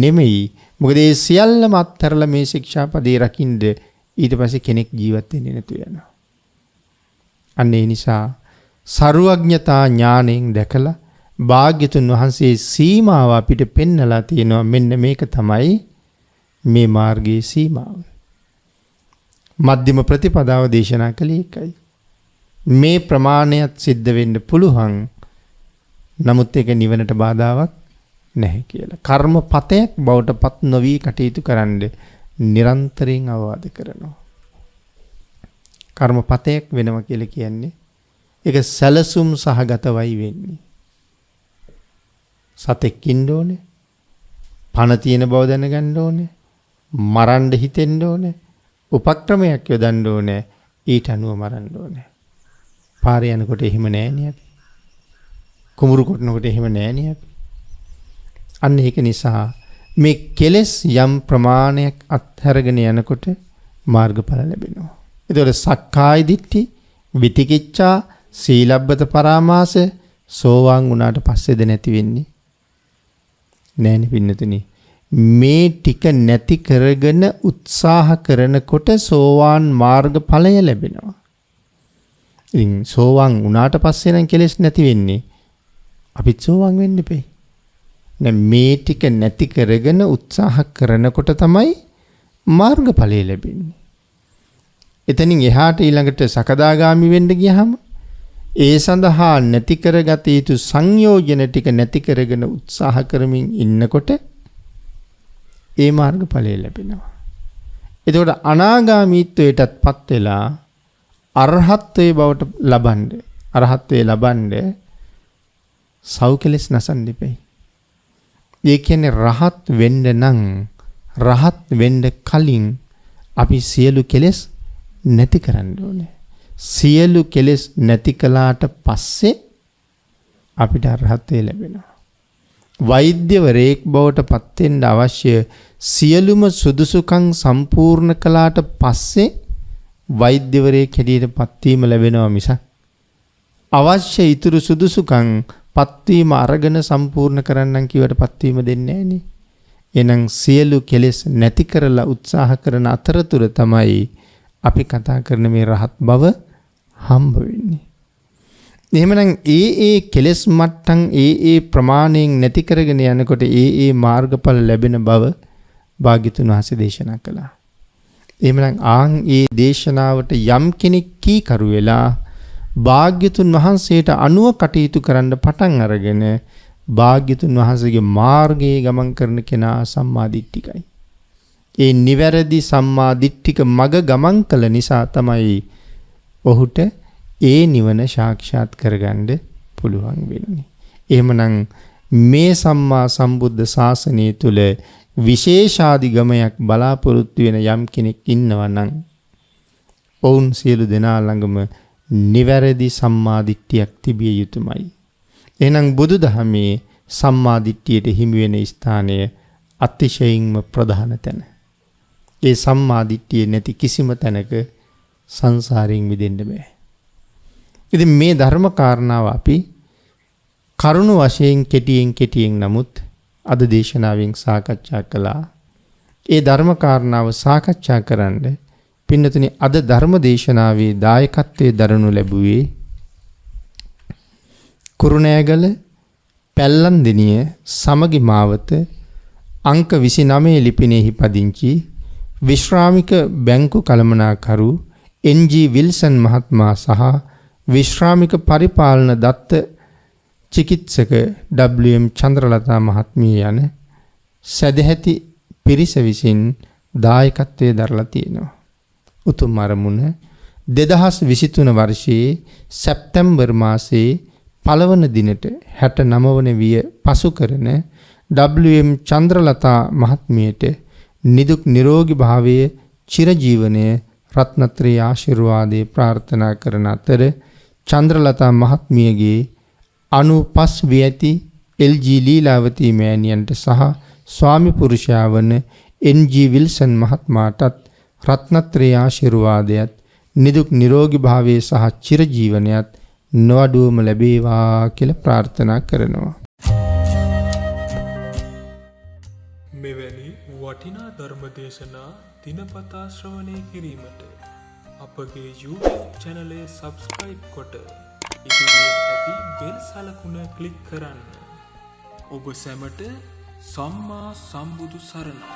නෙමෙයි. මොකද ඒ සියල්ලම අත්හැරලා මේ ශික්ෂාපදේ රකින්න ඊට පස්සේ කෙනෙක් ජීවත් වෙන්නේ නැතු වෙනවා. අන්න ඒ නිසා ਸਰුවඥතා ඥාණයෙන් දැකලා භාග්‍යතුන් වහන්සේ සීමාව අපිට පෙන්නලා තියෙනවා මෙන්න මේක තමයි මේ මාර්ගයේ සීමාව. මධ්‍යම ප්‍රතිපදාව දේශනා කළේ එකයි. මේ ප්‍රමාණයත් සිද්ධ වෙන්න පුළුවන්. නමුත් ඒක නිවනට බාධාවක් නැහැ කියලා. කර්ම පතයක් බවට පත් නොවී කටයුතු කරන්න නිරන්තරයෙන් අවවාද කරනවා. කර්ම පතයක් වෙනවා කියලා කියන්නේ ඒක සැලසුම් සහගතවයි වෙන්නේ. සතෙක් ඉන්න ඕනේ. පණ තියෙන බව දැනගන්න ඕනේ. මරන්න හිතෙන්න ඕනේ. උපක්‍රමයක් යොදන්න ඕනේ. ඊට අනුව මරන්න ඕනේ. පාරේ යනකොට එහෙම නෑනේ අපි. කුඹුරු කොටනකොට එහෙම නෑනේ අපි. අන්න ඒක නිසා මේ කෙලෙස් යම් ප්‍රමාණයක් අත්හැරගෙන යනකොට මාර්ගඵල ලැබෙනවා. එතකොට සක්කාය දිට්ඨි, විතිකිච්ඡා, සීලබ්බත පරාමාස සෝවාන් වුණාට පස්සේද නැති වෙන්නේ? නෑනේ පින්නතුනි. මේ ටික නැති කරගෙන උත්සාහ කරනකොට සෝවාන් මාර්ගඵලය ලැබෙනවා. ඉතින් සෝවන් වුණාට පස්සේ නම් කෙලෙස් නැති වෙන්නේ. අපිත් සෝවන් වෙන්න එපේ. දැන් මේ ටික නැති කරගෙන උත්සාහ කරනකොට තමයි මාර්ගඵලය ලැබෙන්නේ. එතනින් එහාට ඊළඟට සකදාගාමි වෙන්න ගියහම ඒ සඳහා නැති කරගත යුතු සංයෝජන ටික නැති කරගෙන උත්සාහ කරමින් ඉන්නකොට ඒ මාර්ගඵලය ලැබෙනවා. එතකොට අනාගාමීත්වයටත්පත් වෙලා අරහත්ත්වයේ බවට ලබන්න අරහත්ත්වයේ ලබන්න සෞකලෙස් නසන්න ඉපෙයි. ඒ කියන්නේ රහත් වෙන්න නම් රහත් වෙන්න කලින් අපි සියලු කෙලෙස් නැති කරන්න ඕනේ. සියලු කෙලෙස් නැති කළාට පස්සේ අපිට අරහත්ත්වය ලැබෙනවා. වෛද්‍යවරයෙක් බවට පත්වෙන්න අවශ්‍ය සියලුම සුදුසුකම් සම්පූර්ණ කළාට පස්සේ වෛද්‍යවරයෙක් හැටියට පත්වීම ලැබෙනවා මිසක් අවශ්‍ය ඉතුරු සුදුසුකම් පත්වීම අරගෙන සම්පූර්ණ කරන්නම් කිවට පත්වීම දෙන්නේ නෑනේ. එනම් සියලු කෙලෙස් නැති කරලා උත්සාහ කරන අතරතුර තමයි අපි කතා කරන මේ රහත් බව හම්බ වෙන්නේ. එහෙමනම් ඒ ඒ කෙලෙස් මට්ටම් ඒ ඒ ප්‍රමාණයෙන් නැති කරගෙන යනකොට ඒ ඒ මාර්ගඵල ලැබෙන බව භාග්‍යතුන් වහන්සේ දේශනා කළා. එහෙමනම් ආන් ඒ දේශනාවට යම් කෙනෙක් කීකරු වෙලා භාග්‍යතුන් වහන්සේට අනුව කටයුතු කරන්න පටන් අරගෙන භාග්‍යතුන් වහන්සේගේ මාර්ගයේ ගමන් කරන කෙනා සම්මාදිට්ඨිකයි. ඒ නිවැරදි සම්මාදිට්ඨික මග ගමන් කළ නිසා තමයි ඔහුට ඒ නිවන සාක්ෂාත් කරගන්න පුළුවන් වෙන්නේ. එහෙමනම් මේ සම්මා සම්බුද්ධ ශාසනය තුල විශේෂාදිගමයක් බලාපොරොත්තු වෙන යම් කෙනෙක් ඉන්නවා නම් ඔවුන් සියලු දෙනා ළඟම නිවැරදි සම්මාදිට්ඨියක් තිබිය යුතුමයි. එහෙනම් බුදුදහමේ සම්මාදිට්ඨියට හිමි වෙන ස්ථානය අතිශයින්ම ප්‍රධාන තැන. ඒ සම්මාදිට්ඨිය නැති කිසිම තැනක සංසාරයෙන් මිදෙන්න බෑ. ඉතින් මේ ධර්ම කාරණාව අපි කරුණ වශයෙන් කෙටියෙන් කෙටියෙන් නමුත් අද දේශනාවෙන් සාකච්ඡා කළා. ඒ ධර්මකාරණාව සාකච්ඡා කරන්න පින්නතුනි අද ධර්ම දේශනාවේ දායකත්වයේ දරනු ලැබුවේ කුරුණෑගල පැල්ලන්දෙනිය සමගි මාවත අංක 29 ලිපිනයෙහි පදිංචි විශ්‍රාමික බැංකු කළමනාකරු එන්.ජී. විල්සන් මහත්මයා සහ විශ්‍රාමික පරිපාලන දත්ත චිකිත්සක WM චන්ද්‍රලතා මහත්මිය යන සැදැහැති පිරිස විසින් දායකත්වයේ දරලා තියෙනවා. උතුම් අරමුණ දෙදහස් විසිතුන වර්ෂයේ සැප්තැම්බර් මාසේ පළවන දිනට හැට නමවන විය පසු කරන WM චන්ද්‍රලතා මහත්මියට නිදුක් නිරෝගී භාවය චිරජීවනය රත්නත්‍රී ආශිර්වාදේ ප්‍රාර්ථනා කරන අතර චන්ද්‍රලතා මහත්මියගේ අනුපස් වී ඇති එල්ජී ලීලාවතී මෑණියන්ට සහ ස්වාමි පුරුෂයා වන එන්ජී විල්සන් මහත්මයාටත් රත්නත්‍රය ආශිර්වාදයත් නිදුක් නිරෝගී භාවයේ සහ චිරජීවනයත් නොඅඩුවම ලැබේවා කියලා ප්‍රාර්ථනා කරනවා. මෙවැනි වටිනා ධර්ම දේශනා දිනපතා ශ්‍රවණය කිරීමට අපගේ YouTube චැනලය සබස්ක්‍රයිබ් කොට ඉදිරියට ඇති බෙල් සලකුණ ක්ලික් කරන්න. ඔබ සැමට සම්මා සම්බුදු සරණයි.